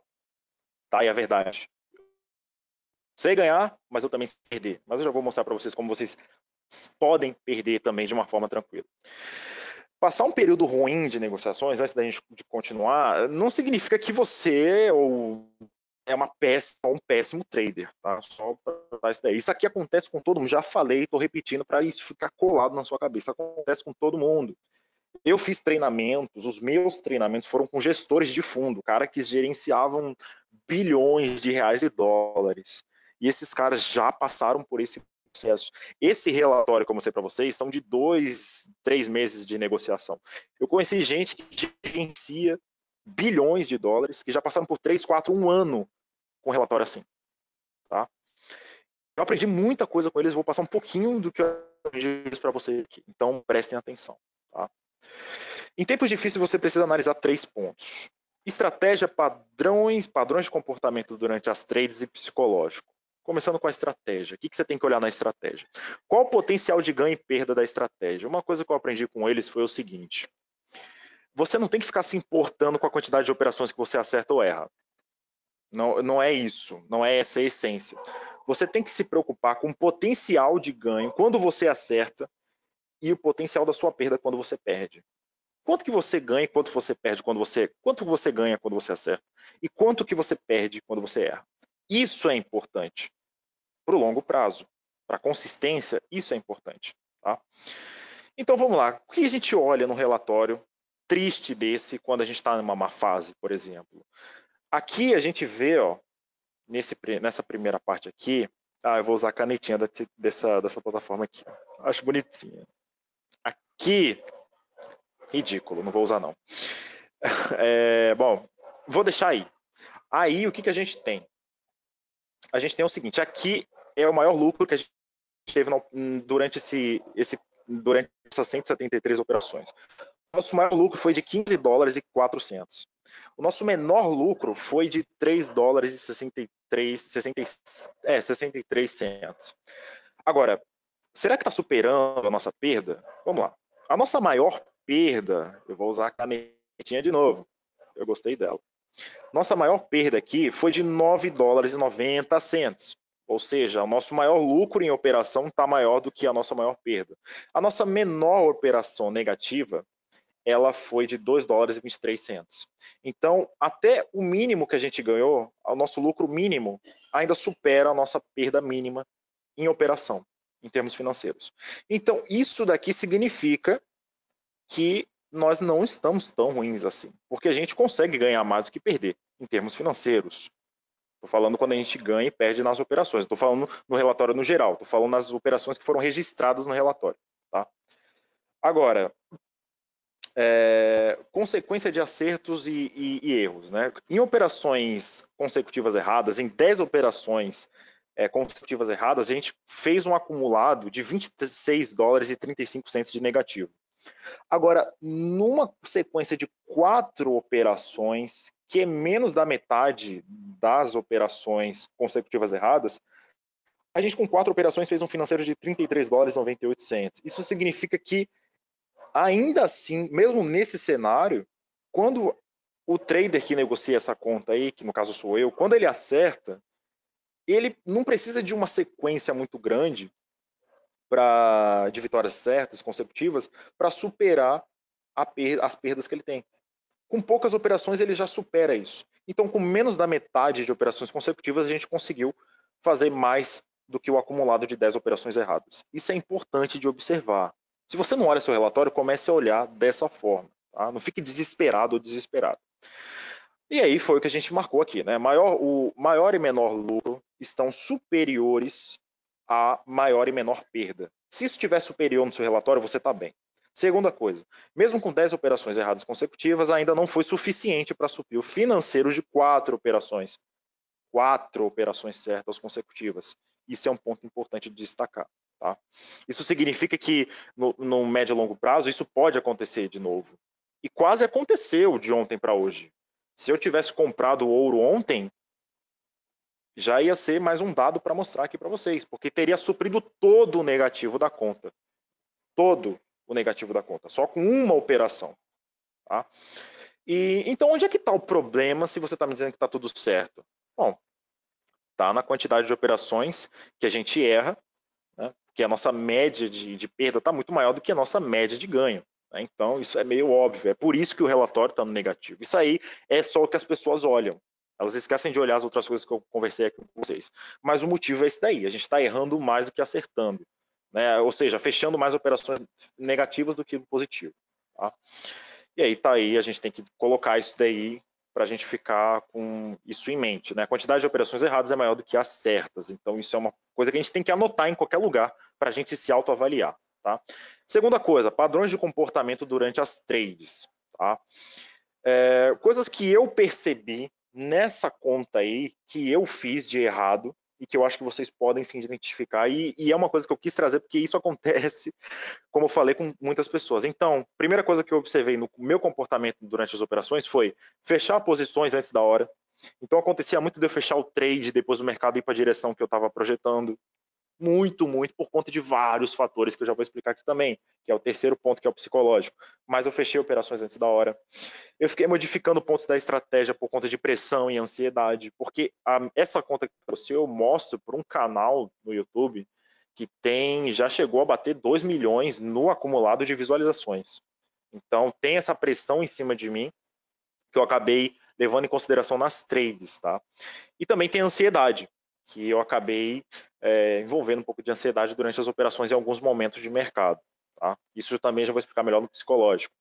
[SPEAKER 1] Tá aí a verdade. Sei ganhar, mas eu também sei perder. Mas eu já vou mostrar para vocês como vocês podem perder também de uma forma tranquila passar um período ruim de negociações antes da gente de continuar, não significa que você ou é uma péssima, um péssimo trader, tá? Só para isso daí. Isso aqui acontece com todo mundo, já falei, estou repetindo para isso ficar colado na sua cabeça. Acontece com todo mundo. Eu fiz treinamentos, os meus treinamentos foram com gestores de fundo, cara que gerenciavam bilhões de reais e dólares. E esses caras já passaram por esse processo. Esse relatório que eu mostrei para vocês são de dois, três meses de negociação. Eu conheci gente que gerencia bilhões de dólares que já passaram por três, quatro, um ano com relatório assim. Tá? Eu aprendi muita coisa com eles, vou passar um pouquinho do que eu aprendi para vocês aqui. Então, prestem atenção. Tá? Em tempos difíceis, você precisa analisar três pontos. Estratégia, padrões, padrões de comportamento durante as trades e psicológico. Começando com a estratégia. O que, você tem que olhar na estratégia? Qual o potencial de ganho e perda da estratégia? Uma coisa que eu aprendi com eles foi o seguinte. Você não tem que ficar se importando com a quantidade de operações que você acerta ou erra. Não, não é isso, não é essa a essência. Você tem que se preocupar com o potencial de ganho quando você acerta e o potencial da sua perda quando você perde. Quanto que você ganha, quanto você perde quando você, quanto você ganha quando você acerta e quanto que você perde quando você erra. Isso é importante para o longo prazo, para a consistência, isso é importante. Tá? Então vamos lá, o que a gente olha no relatório triste desse quando a gente está numa má fase, por exemplo? Aqui a gente vê, ó, nesse, nessa primeira parte aqui, ah, eu vou usar a canetinha dessa, dessa plataforma aqui, acho bonitinha. Aqui, ridículo, não vou usar não. É, bom, vou deixar aí. Aí o que, que a gente tem? a gente tem o seguinte, aqui é o maior lucro que a gente teve durante, esse, esse, durante essas 173 operações. Nosso maior lucro foi de 15 dólares e 400. O nosso menor lucro foi de 3 dólares e 63, 60, é, 63 centos. Agora, será que está superando a nossa perda? Vamos lá. A nossa maior perda, eu vou usar a canetinha de novo, eu gostei dela. Nossa maior perda aqui foi de 9 dólares e 90 centos. Ou seja, o nosso maior lucro em operação está maior do que a nossa maior perda. A nossa menor operação negativa, ela foi de 2 dólares e 23 centos. Então, até o mínimo que a gente ganhou, o nosso lucro mínimo ainda supera a nossa perda mínima em operação, em termos financeiros. Então, isso daqui significa que nós não estamos tão ruins assim, porque a gente consegue ganhar mais do que perder em termos financeiros. Estou falando quando a gente ganha e perde nas operações. Estou falando no relatório no geral. Estou falando nas operações que foram registradas no relatório. Tá? Agora, é, consequência de acertos e, e, e, erros. Né? Em operações consecutivas erradas, em 10 operações é, consecutivas erradas, a gente fez um acumulado de 26 dólares e 35 centos de negativo. Agora, numa sequência de quatro operações, que é menos da metade das operações consecutivas erradas, a gente com quatro operações fez um financeiro de 33 dólares 98 Isso significa que ainda assim, mesmo nesse cenário, quando o trader que negocia essa conta aí, que no caso sou eu, quando ele acerta, ele não precisa de uma sequência muito grande para de vitórias certas, consecutivas, para superar as perdas que ele tem. Com poucas operações ele já supera isso. Então, com menos da metade de operações consecutivas, a gente conseguiu fazer mais do que o acumulado de 10 operações erradas. Isso é importante de observar. Se você não olha seu relatório, comece a olhar dessa forma. Tá? Não fique desesperado ou desesperado. E aí foi o que a gente marcou aqui. Né? Maior, o maior e menor lucro estão superiores a maior e menor perda. Se isso estiver superior no seu relatório, você está bem. Segunda coisa, mesmo com 10 operações erradas consecutivas, ainda não foi suficiente para suprir o financeiro de quatro operações. Quatro operações certas consecutivas. Isso é um ponto importante de destacar. Tá? Isso significa que no, no médio e longo prazo isso pode acontecer de novo. E quase aconteceu de ontem para hoje. Se eu tivesse comprado ouro ontem, já ia ser mais um dado para mostrar aqui para vocês, porque teria suprido todo o negativo da conta. Todo o negativo da conta, só com uma operação. Tá? E, então, onde é que está o problema se você está me dizendo que está tudo certo? Bom, está na quantidade de operações que a gente erra, né? porque a nossa média de, de perda está muito maior do que a nossa média de ganho. Né? Então, isso é meio óbvio. É por isso que o relatório está no negativo. Isso aí é só o que as pessoas olham. Elas esquecem de olhar as outras coisas que eu conversei aqui com vocês. Mas o motivo é esse daí, a gente está errando mais do que acertando. Né? Ou seja, fechando mais operações negativas do que positivo. Tá? E aí tá aí, a gente tem que colocar isso daí para a gente ficar com isso em mente. Né? A quantidade de operações erradas é maior do que as certas, então isso é uma coisa que a gente tem que anotar em qualquer lugar para a gente se autoavaliar. Tá? Segunda coisa, padrões de comportamento durante as trades. Tá? É, coisas que eu percebi nessa conta aí que eu fiz de errado e que eu acho que vocês podem se identificar e, e é uma coisa que eu quis trazer porque isso acontece, como eu falei com muitas pessoas. Então, primeira coisa que eu observei no meu comportamento durante as operações foi fechar posições antes da hora. Então acontecia muito de eu fechar o trade depois do mercado ir para a direção que eu estava projetando muito, muito por conta de vários fatores que eu já vou explicar aqui também, que é o terceiro ponto, que é o psicológico. Mas eu fechei operações antes da hora. Eu fiquei modificando pontos da estratégia por conta de pressão e ansiedade, porque a, essa conta que você eu mostro para um canal no YouTube que tem, já chegou a bater 2 milhões no acumulado de visualizações. Então tem essa pressão em cima de mim que eu acabei levando em consideração nas trades, tá? E também tem ansiedade que eu acabei é, envolvendo um pouco de ansiedade durante as operações em alguns momentos de mercado. Tá? Isso também já vou explicar melhor no psicológico.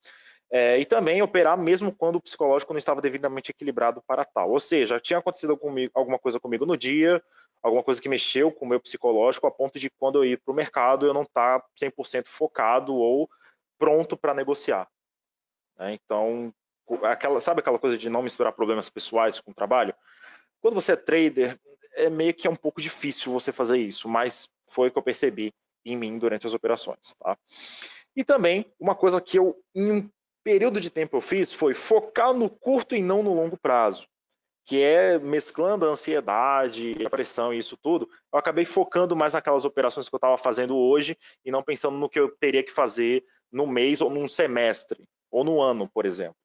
[SPEAKER 1] É, e também operar mesmo quando o psicológico não estava devidamente equilibrado para tal. Ou seja, tinha acontecido comigo, alguma coisa comigo no dia, alguma coisa que mexeu com o meu psicológico, a ponto de quando eu ir para o mercado eu não estar tá 100% focado ou pronto para negociar. Né? Então, aquela, sabe aquela coisa de não misturar problemas pessoais com o trabalho? Quando você é trader, é meio que é um pouco difícil você fazer isso, mas foi o que eu percebi em mim durante as operações, tá? E também uma coisa que eu em um período de tempo eu fiz foi focar no curto e não no longo prazo, que é mesclando a ansiedade, a pressão e isso tudo. Eu acabei focando mais naquelas operações que eu estava fazendo hoje e não pensando no que eu teria que fazer no mês ou num semestre ou no ano, por exemplo.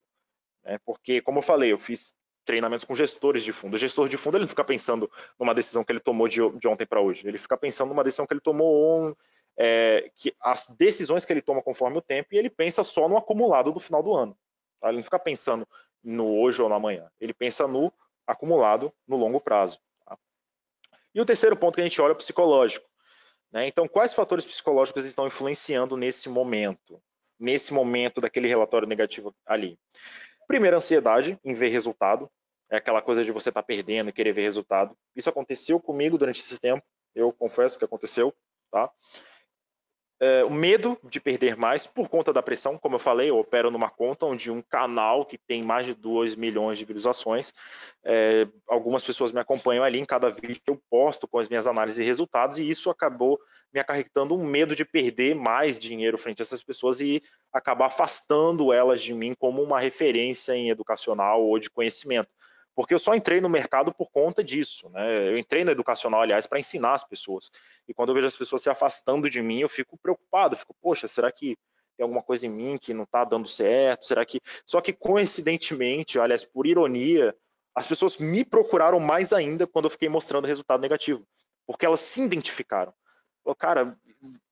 [SPEAKER 1] Né? porque, como eu falei, eu fiz treinamentos com gestores de fundo. O gestor de fundo ele não fica pensando numa decisão que ele tomou de, de ontem para hoje, ele fica pensando numa decisão que ele tomou, é, que as decisões que ele toma conforme o tempo, e ele pensa só no acumulado do final do ano. Tá? Ele não fica pensando no hoje ou no amanhã, ele pensa no acumulado no longo prazo. Tá? E o terceiro ponto que a gente olha é o psicológico. Né? Então, quais fatores psicológicos estão influenciando nesse momento? Nesse momento daquele relatório negativo ali. Primeiro, ansiedade em ver resultado é aquela coisa de você estar tá perdendo e querer ver resultado. Isso aconteceu comigo durante esse tempo, eu confesso que aconteceu, tá? É, o medo de perder mais por conta da pressão, como eu falei, eu opero numa conta onde um canal que tem mais de 2 milhões de visualizações, é, algumas pessoas me acompanham ali em cada vídeo que eu posto com as minhas análises e resultados, e isso acabou me acarretando um medo de perder mais dinheiro frente a essas pessoas e acabar afastando elas de mim como uma referência em educacional ou de conhecimento porque eu só entrei no mercado por conta disso. Né? Eu entrei na educacional, aliás, para ensinar as pessoas. E quando eu vejo as pessoas se afastando de mim, eu fico preocupado, fico, poxa, será que tem alguma coisa em mim que não está dando certo? Será que. Só que coincidentemente, aliás, por ironia, as pessoas me procuraram mais ainda quando eu fiquei mostrando resultado negativo. Porque elas se identificaram. Cara,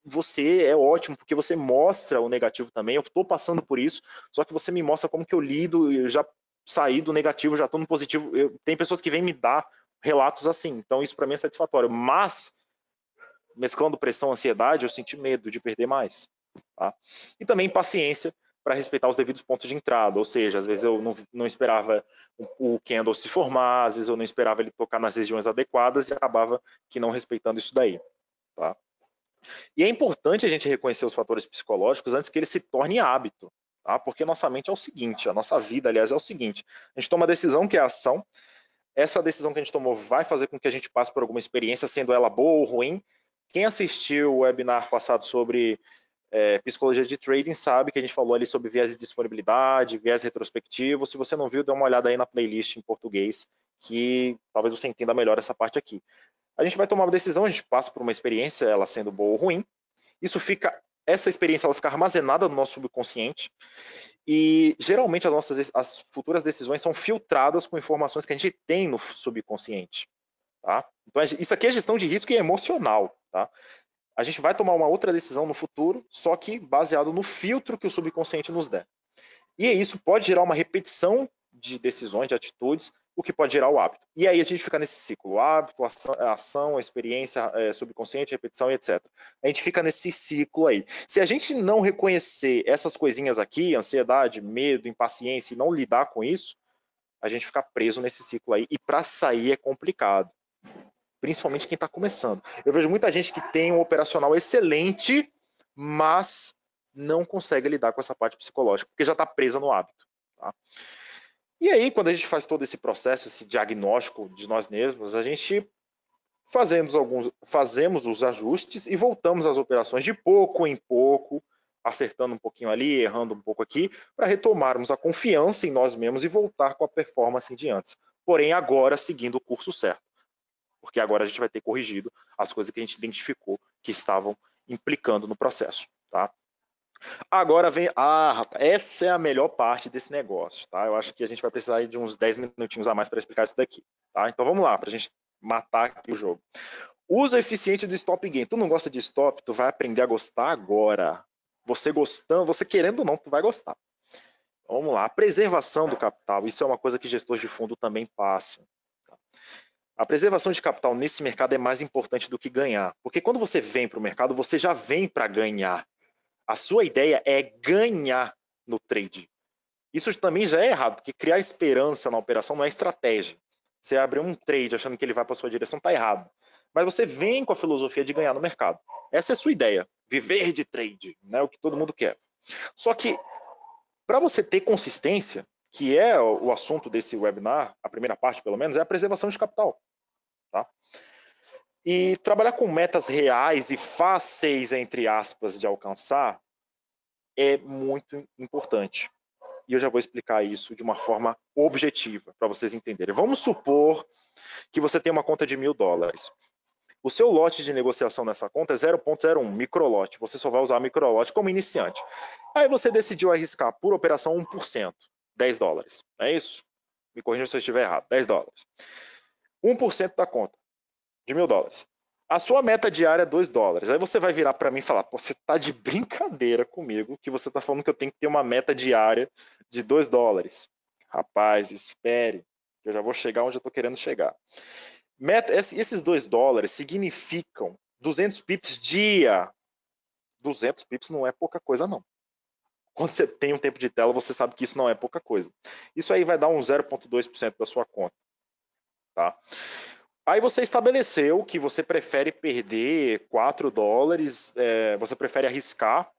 [SPEAKER 1] você é ótimo porque você mostra o negativo também. Eu estou passando por isso, só que você me mostra como que eu lido. Eu já saí do negativo, já estou no positivo. Eu, tem pessoas que vêm me dar relatos assim, então isso para mim é satisfatório. Mas, mesclando pressão e ansiedade, eu senti medo de perder mais. Tá? E também paciência para respeitar os devidos pontos de entrada, ou seja, às vezes eu não, não esperava o candle se formar, às vezes eu não esperava ele tocar nas regiões adequadas e acabava que não respeitando isso daí. Tá? E é importante a gente reconhecer os fatores psicológicos antes que ele se torne hábito tá? porque nossa mente é o seguinte, a nossa vida, aliás, é o seguinte, a gente toma a decisão que é a ação, essa decisão que a gente tomou vai fazer com que a gente passe por alguma experiência, sendo ela boa ou ruim. Quem assistiu o webinar passado sobre é, psicologia de trading sabe que a gente falou ali sobre viés de disponibilidade, viés retrospectivo. Se você não viu, dê uma olhada aí na playlist em português, que talvez você entenda melhor essa parte aqui. A gente vai tomar uma decisão, a gente passa por uma experiência, ela sendo boa ou ruim. Isso fica essa experiência ela fica armazenada no nosso subconsciente e geralmente as nossas as futuras decisões são filtradas com informações que a gente tem no subconsciente. Tá? Então, é, isso aqui é gestão de risco e emocional. Tá? A gente vai tomar uma outra decisão no futuro, só que baseado no filtro que o subconsciente nos der. E isso pode gerar uma repetição de decisões, de atitudes, o que pode gerar o hábito. E aí a gente fica nesse ciclo, hábito, ação, experiência é, subconsciente, repetição e etc. A gente fica nesse ciclo aí. Se a gente não reconhecer essas coisinhas aqui, ansiedade, medo, impaciência, e não lidar com isso, a gente fica preso nesse ciclo aí. E para sair é complicado, principalmente quem está começando. Eu vejo muita gente que tem um operacional excelente, mas não consegue lidar com essa parte psicológica, porque já está presa no hábito. Tá? E aí, quando a gente faz todo esse processo, esse diagnóstico de nós mesmos, a gente fazendo alguns, fazemos os ajustes e voltamos às operações de pouco em pouco, acertando um pouquinho ali, errando um pouco aqui, para retomarmos a confiança em nós mesmos e voltar com a performance de antes, Porém, agora seguindo o curso certo, porque agora a gente vai ter corrigido as coisas que a gente identificou que estavam implicando no processo, tá? Agora vem. Ah, rapaz, essa é a melhor parte desse negócio, tá? Eu acho que a gente vai precisar de uns 10 minutinhos a mais para explicar isso daqui, tá? Então vamos lá, para a gente matar aqui o jogo. Uso eficiente do stop gain. Tu não gosta de stop, tu vai aprender a gostar agora. Você gostando, você querendo ou não, tu vai gostar. vamos lá. A preservação do capital. Isso é uma coisa que gestores de fundo também passam. Tá? A preservação de capital nesse mercado é mais importante do que ganhar. Porque quando você vem para o mercado, você já vem para ganhar. A sua ideia é ganhar no trade. Isso também já é errado, porque criar esperança na operação não é estratégia. Você abrir um trade achando que ele vai para sua direção, está errado. Mas você vem com a filosofia de ganhar no mercado. Essa é a sua ideia, viver de trade, né? o que todo mundo quer. Só que, para você ter consistência, que é o assunto desse webinar, a primeira parte pelo menos, é a preservação de capital. E trabalhar com metas reais e fáceis, entre aspas, de alcançar é muito importante. E eu já vou explicar isso de uma forma objetiva para vocês entenderem. Vamos supor que você tem uma conta de mil dólares. O seu lote de negociação nessa conta é 0.01, microlote. Você só vai usar microlote como iniciante. Aí você decidiu arriscar por operação 1%, 10 dólares. Não é isso? Me corrija se eu estiver errado, 10 dólares. 1% da conta de mil dólares. A sua meta diária é 2 dólares. Aí você vai virar para mim e falar: Pô, você tá de brincadeira comigo que você tá falando que eu tenho que ter uma meta diária de 2 dólares. Rapaz, espere, eu já vou chegar onde eu tô querendo chegar. Meta, esses 2 dólares significam 200 pips dia. 200 pips não é pouca coisa, não. Quando você tem um tempo de tela, você sabe que isso não é pouca coisa. Isso aí vai dar um 0,2% da sua conta. Tá? Aí você estabeleceu que você prefere perder 4 dólares, é, você prefere arriscar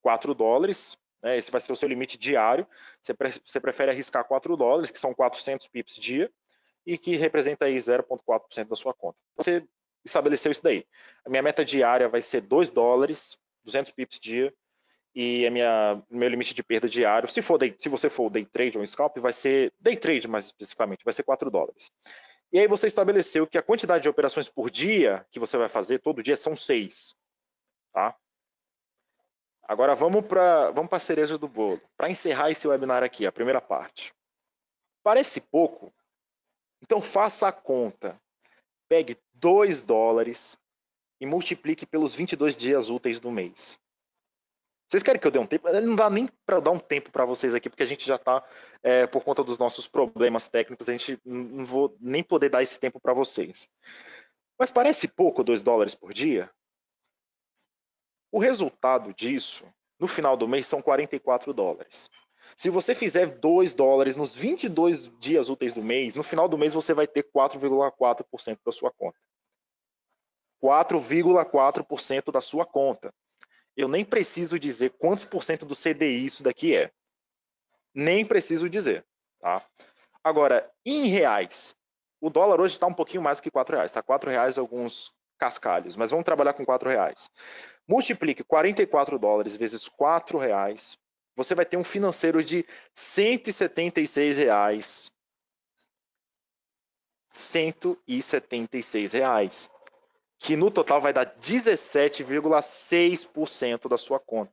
[SPEAKER 1] 4 dólares, né, esse vai ser o seu limite diário, você, pre você prefere arriscar 4 dólares, que são 400 pips dia, e que representa aí 0,4% da sua conta. Você estabeleceu isso daí. A minha meta diária vai ser 2 dólares, 200 pips dia, e a minha meu limite de perda diário, se for day, se você for day trade ou scalp, vai ser day trade mais especificamente, vai ser 4 dólares. E aí você estabeleceu que a quantidade de operações por dia que você vai fazer todo dia são seis. Tá? Agora vamos para vamos a cereja do bolo. Para encerrar esse webinar aqui, a primeira parte. Parece pouco? Então faça a conta. Pegue 2 dólares e multiplique pelos 22 dias úteis do mês. Vocês querem que eu dê um tempo? Eh, não dá nem para dar um tempo para vocês aqui, porque a gente já está, é, eh, por conta dos nossos problemas técnicos, a gente não vou nem poder dar esse tempo para vocês. Mas parece pouco 2 dólares por dia? O resultado disso, no final do mês, são 44 dólares. Se você fizer 2 dólares nos 22 dias úteis do mês, no final do mês você vai ter 4,4% da sua conta. 4,4% da sua conta. Eu nem preciso dizer quantos por cento do CDI isso daqui é. Nem preciso dizer. Tá? Agora, em reais, o dólar hoje está um pouquinho mais que R$ reais. Está R$ reais alguns cascalhos, mas vamos trabalhar com R$ reais. Multiplique 44 dólares vezes R$ reais, você vai ter um financeiro de R$ 176,00. R$ reais que no total vai dar 17,6% da sua conta.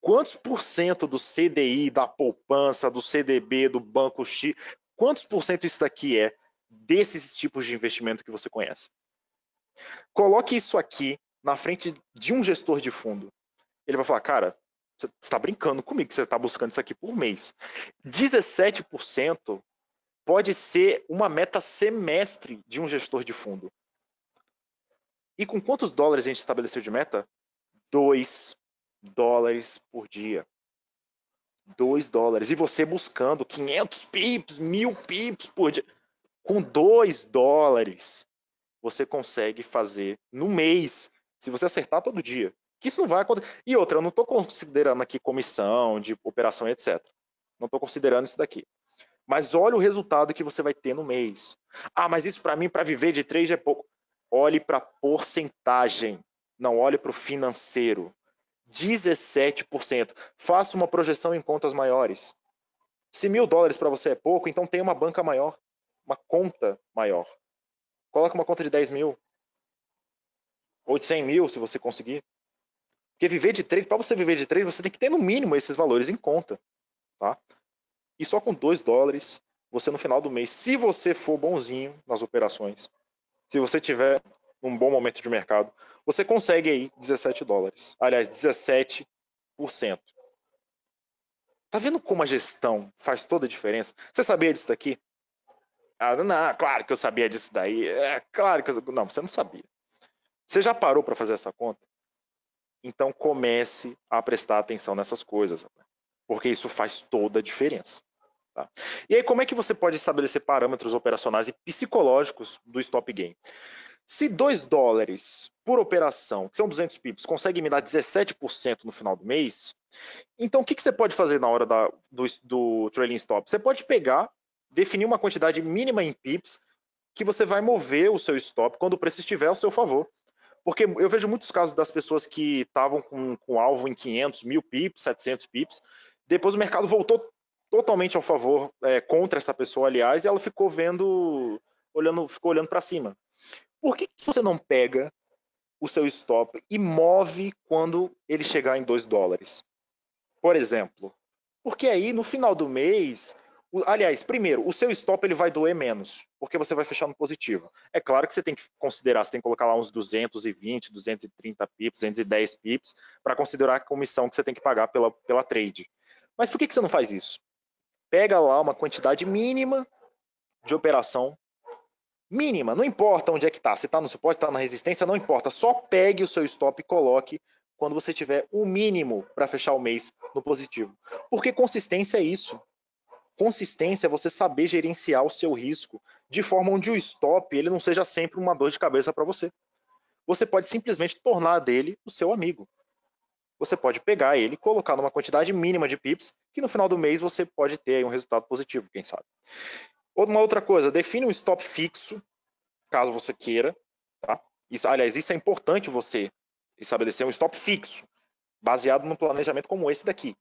[SPEAKER 1] Quantos por cento do CDI, da poupança, do CDB, do Banco X, quantos por cento isso daqui é desses tipos de investimento que você conhece? Coloque isso aqui na frente de um gestor de fundo. Ele vai falar, cara, você está brincando comigo que você está buscando isso aqui por mês. 17% pode ser uma meta semestre de um gestor de fundo. E com quantos dólares a gente estabeleceu de meta? 2 dólares por dia. 2 dólares. E você buscando 500 pips, 1000 pips por dia. Com 2 dólares, você consegue fazer no mês, se você acertar todo dia. Que isso não vai acontecer. E outra, eu não estou considerando aqui comissão, de operação, etc. Não estou considerando isso daqui. Mas olha o resultado que você vai ter no mês. Ah, mas isso para mim, para viver de três é pouco. Olhe para a porcentagem, não olhe para o financeiro. 17%. Faça uma projeção em contas maiores. Se mil dólares para você é pouco, então tenha uma banca maior, uma conta maior. Coloque uma conta de 10 mil. Ou de 100 mil, se você conseguir. Porque viver de trade, para você viver de trade, você tem que ter no mínimo esses valores em conta. Tá? E só com 2 dólares, você no final do mês, se você for bonzinho nas operações, se você tiver um bom momento de mercado, você consegue aí 17 dólares. Aliás, 17%. Tá vendo como a gestão faz toda a diferença? Você sabia disso daqui? Ah, não, claro que eu sabia disso daí. É, claro que eu... Não, você não sabia. Você já parou para fazer essa conta? Então comece a prestar atenção nessas coisas, né? porque isso faz toda a diferença. Tá? E aí, como é que você pode estabelecer parâmetros operacionais e psicológicos do stop gain? Se 2 dólares por operação, que são 200 pips, consegue me dar 17% no final do mês, então o que, que você pode fazer na hora da, do, do trailing stop? Você pode pegar, definir uma quantidade mínima em pips que você vai mover o seu stop quando o preço estiver ao seu favor. Porque eu vejo muitos casos das pessoas que estavam com, com alvo em 500, 1000 pips, 700 pips, depois o mercado voltou totalmente ao favor, é, contra essa pessoa, aliás, e ela ficou vendo, olhando, ficou olhando para cima. Por que, que, você não pega o seu stop e move quando ele chegar em 2 dólares? Por exemplo. Porque aí, no final do mês, o, aliás, primeiro, o seu stop ele vai doer menos, porque você vai fechar no positivo. É claro que você tem que considerar, você tem que colocar lá uns 220, 230 pips, 210 pips, para considerar a comissão que você tem que pagar pela, pela trade. Mas por que, que você não faz isso? pega lá uma quantidade mínima de operação, mínima, não importa onde é que está, se está no suporte, está na resistência, não importa, só pegue o seu stop e coloque quando você tiver o mínimo para fechar o mês no positivo. Porque consistência é isso. Consistência é você saber gerenciar o seu risco de forma onde o stop ele não seja sempre uma dor de cabeça para você. Você pode simplesmente tornar dele o seu amigo você pode pegar ele, colocar numa quantidade mínima de pips, que no final do mês você pode ter um resultado positivo, quem sabe. Uma outra coisa, define um stop fixo, caso você queira. Tá? Isso, aliás, isso é importante você estabelecer um stop fixo, baseado num planejamento como esse daqui.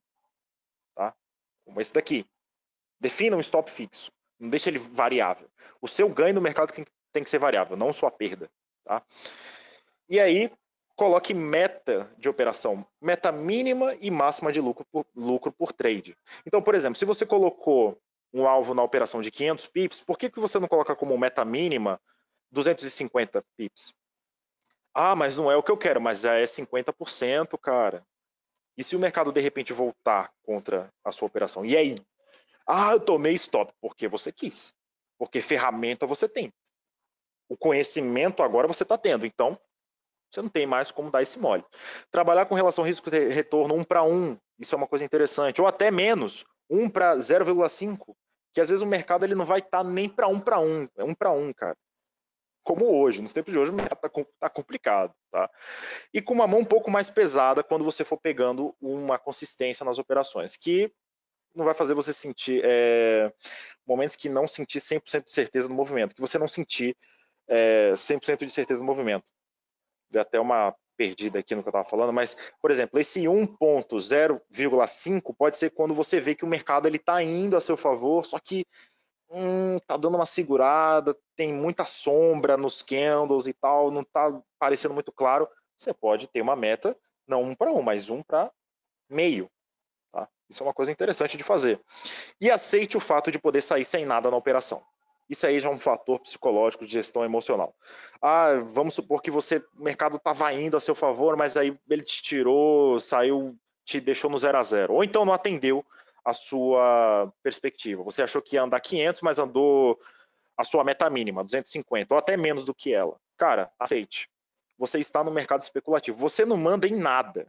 [SPEAKER 1] Tá? Como esse daqui. Defina um stop fixo, não deixe ele variável. O seu ganho no mercado tem que ser variável, não sua perda. Tá? E aí, coloque meta de operação, meta mínima e máxima de lucro por, lucro por trade. Então, por exemplo, se você colocou um alvo na operação de 500 pips, por que, que você não coloca como meta mínima 250 pips? Ah, mas não é o que eu quero, mas é 50%, cara. E se o mercado de repente voltar contra a sua operação? E aí? Ah, eu tomei stop porque você quis, porque ferramenta você tem. O conhecimento agora você está tendo, então você não tem mais como dar esse mole. Trabalhar com relação risco-retorno 1 para 1, isso é uma coisa interessante, ou até menos, 1 para 0,5, que às vezes o mercado ele não vai estar tá nem para 1 para 1, é 1 para 1, cara. Como hoje, nos tempos de hoje o mercado está tá complicado, tá? E com uma mão um pouco mais pesada quando você for pegando uma consistência nas operações, que não vai fazer você sentir é, momentos que não sentir 100% de certeza no movimento, que você não sentir é, eh, 100% de certeza no movimento deu até uma perdida aqui no que eu estava falando, mas, por exemplo, esse 1.0,5 pode ser quando você vê que o mercado está indo a seu favor, só que está hum, tá dando uma segurada, tem muita sombra nos candles e tal, não está parecendo muito claro. Você pode ter uma meta, não um para um, mas um para meio. Tá? Isso é uma coisa interessante de fazer. E aceite o fato de poder sair sem nada na operação. Isso aí já é um fator psicológico de gestão emocional. Ah, vamos supor que você, o mercado estava indo a seu favor, mas aí ele te tirou, saiu, te deixou no zero a zero. Ou então não atendeu a sua perspectiva. Você achou que ia andar 500, mas andou a sua meta mínima, 250, ou até menos do que ela. Cara, aceite. Você está no mercado especulativo. Você não manda em nada.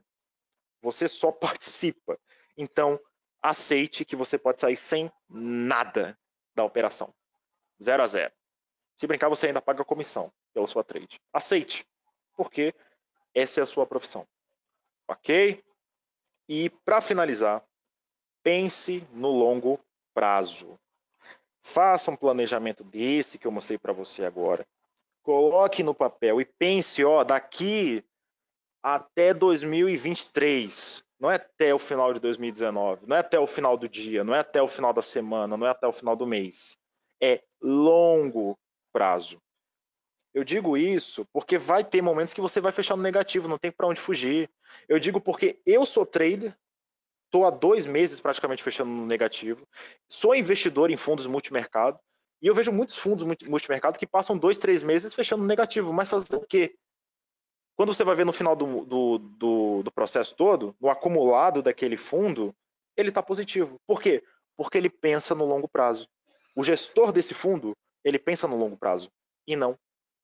[SPEAKER 1] Você só participa. Então, aceite que você pode sair sem nada da operação. 0 a 0. Se brincar, você ainda paga comissão pela sua trade. Aceite, porque essa é a sua profissão. Ok? E para finalizar, pense no longo prazo. Faça um planejamento desse que eu mostrei para você agora. Coloque no papel e pense, ó, daqui até 2023. Não é até o final de 2019, não é até o final do dia, não é até o final da semana, não é até o final do mês. É longo prazo. Eu digo isso porque vai ter momentos que você vai fechar no negativo, não tem para onde fugir. Eu digo porque eu sou trader, estou há dois meses praticamente fechando no negativo, sou investidor em fundos multimercado, e eu vejo muitos fundos multimercado que passam dois, três meses fechando no negativo, mas fazer o quê? Quando você vai ver no final do, do, do, do processo todo, no acumulado daquele fundo, ele está positivo. Por quê? Porque ele pensa no longo prazo. O gestor desse fundo, ele pensa no longo prazo e não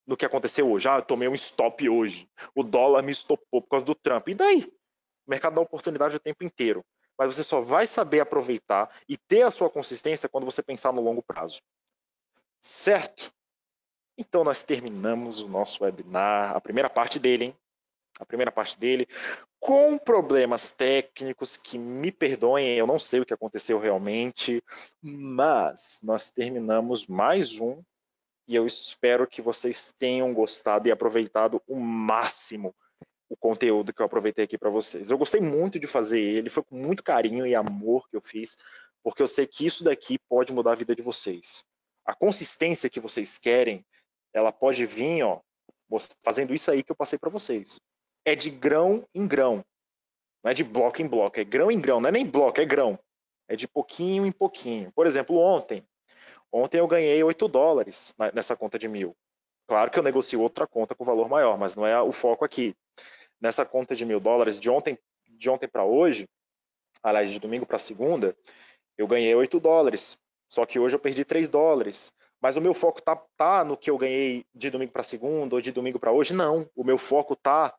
[SPEAKER 1] no que aconteceu hoje. Ah, eu tomei um stop hoje. O dólar me estopou por causa do Trump. E daí? O mercado dá oportunidade o tempo inteiro. Mas você só vai saber aproveitar e ter a sua consistência quando você pensar no longo prazo. Certo? Então nós terminamos o nosso webinar, a primeira parte dele, hein? a primeira parte dele, com problemas técnicos que me perdoem, eu não sei o que aconteceu realmente, mas nós terminamos mais um e eu espero que vocês tenham gostado e aproveitado o máximo o conteúdo que eu aproveitei aqui para vocês. Eu gostei muito de fazer ele, foi com muito carinho e amor que eu fiz, porque eu sei que isso daqui pode mudar a vida de vocês. A consistência que vocês querem, ela pode vir, ó, fazendo isso aí que eu passei para vocês é de grão em grão. Não é de bloco em bloco, é grão em grão. Não é nem bloco, é grão. É de pouquinho em pouquinho. Por exemplo, ontem. Ontem eu ganhei 8 dólares nessa conta de mil. Claro que eu negocio outra conta com valor maior, mas não é o foco aqui. Nessa conta de mil dólares, de ontem, de ontem para hoje, aliás, de domingo para segunda, eu ganhei 8 dólares. Só que hoje eu perdi 3 dólares. Mas o meu foco tá, tá no que eu ganhei de domingo para segunda ou de domingo para hoje? Não. O meu foco tá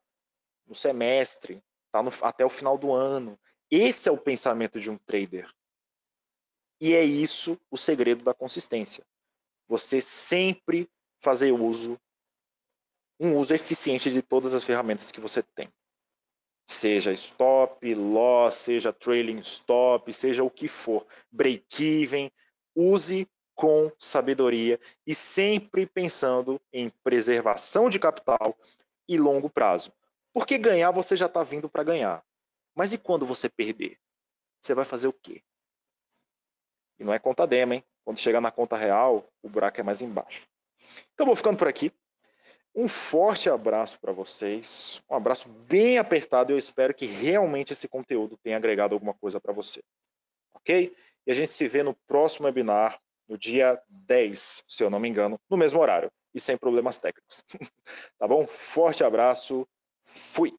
[SPEAKER 1] no semestre, tá no, até o final do ano. Esse é o pensamento de um trader. E é isso o segredo da consistência. Você sempre fazer uso, um uso eficiente de todas as ferramentas que você tem. Seja stop, loss, seja trailing stop, seja o que for, break-even, use com sabedoria e sempre pensando em preservação de capital e longo prazo. Porque ganhar você já está vindo para ganhar. Mas e quando você perder? Você vai fazer o quê? E não é conta dema, hein? Quando chegar na conta real, o buraco é mais embaixo. Então vou ficando por aqui. Um forte abraço para vocês, um abraço bem apertado. Eu espero que realmente esse conteúdo tenha agregado alguma coisa para você. Ok? E a gente se vê no próximo webinar, no dia 10, se eu não me engano, no mesmo horário e sem problemas técnicos. tá bom? Forte abraço Fui!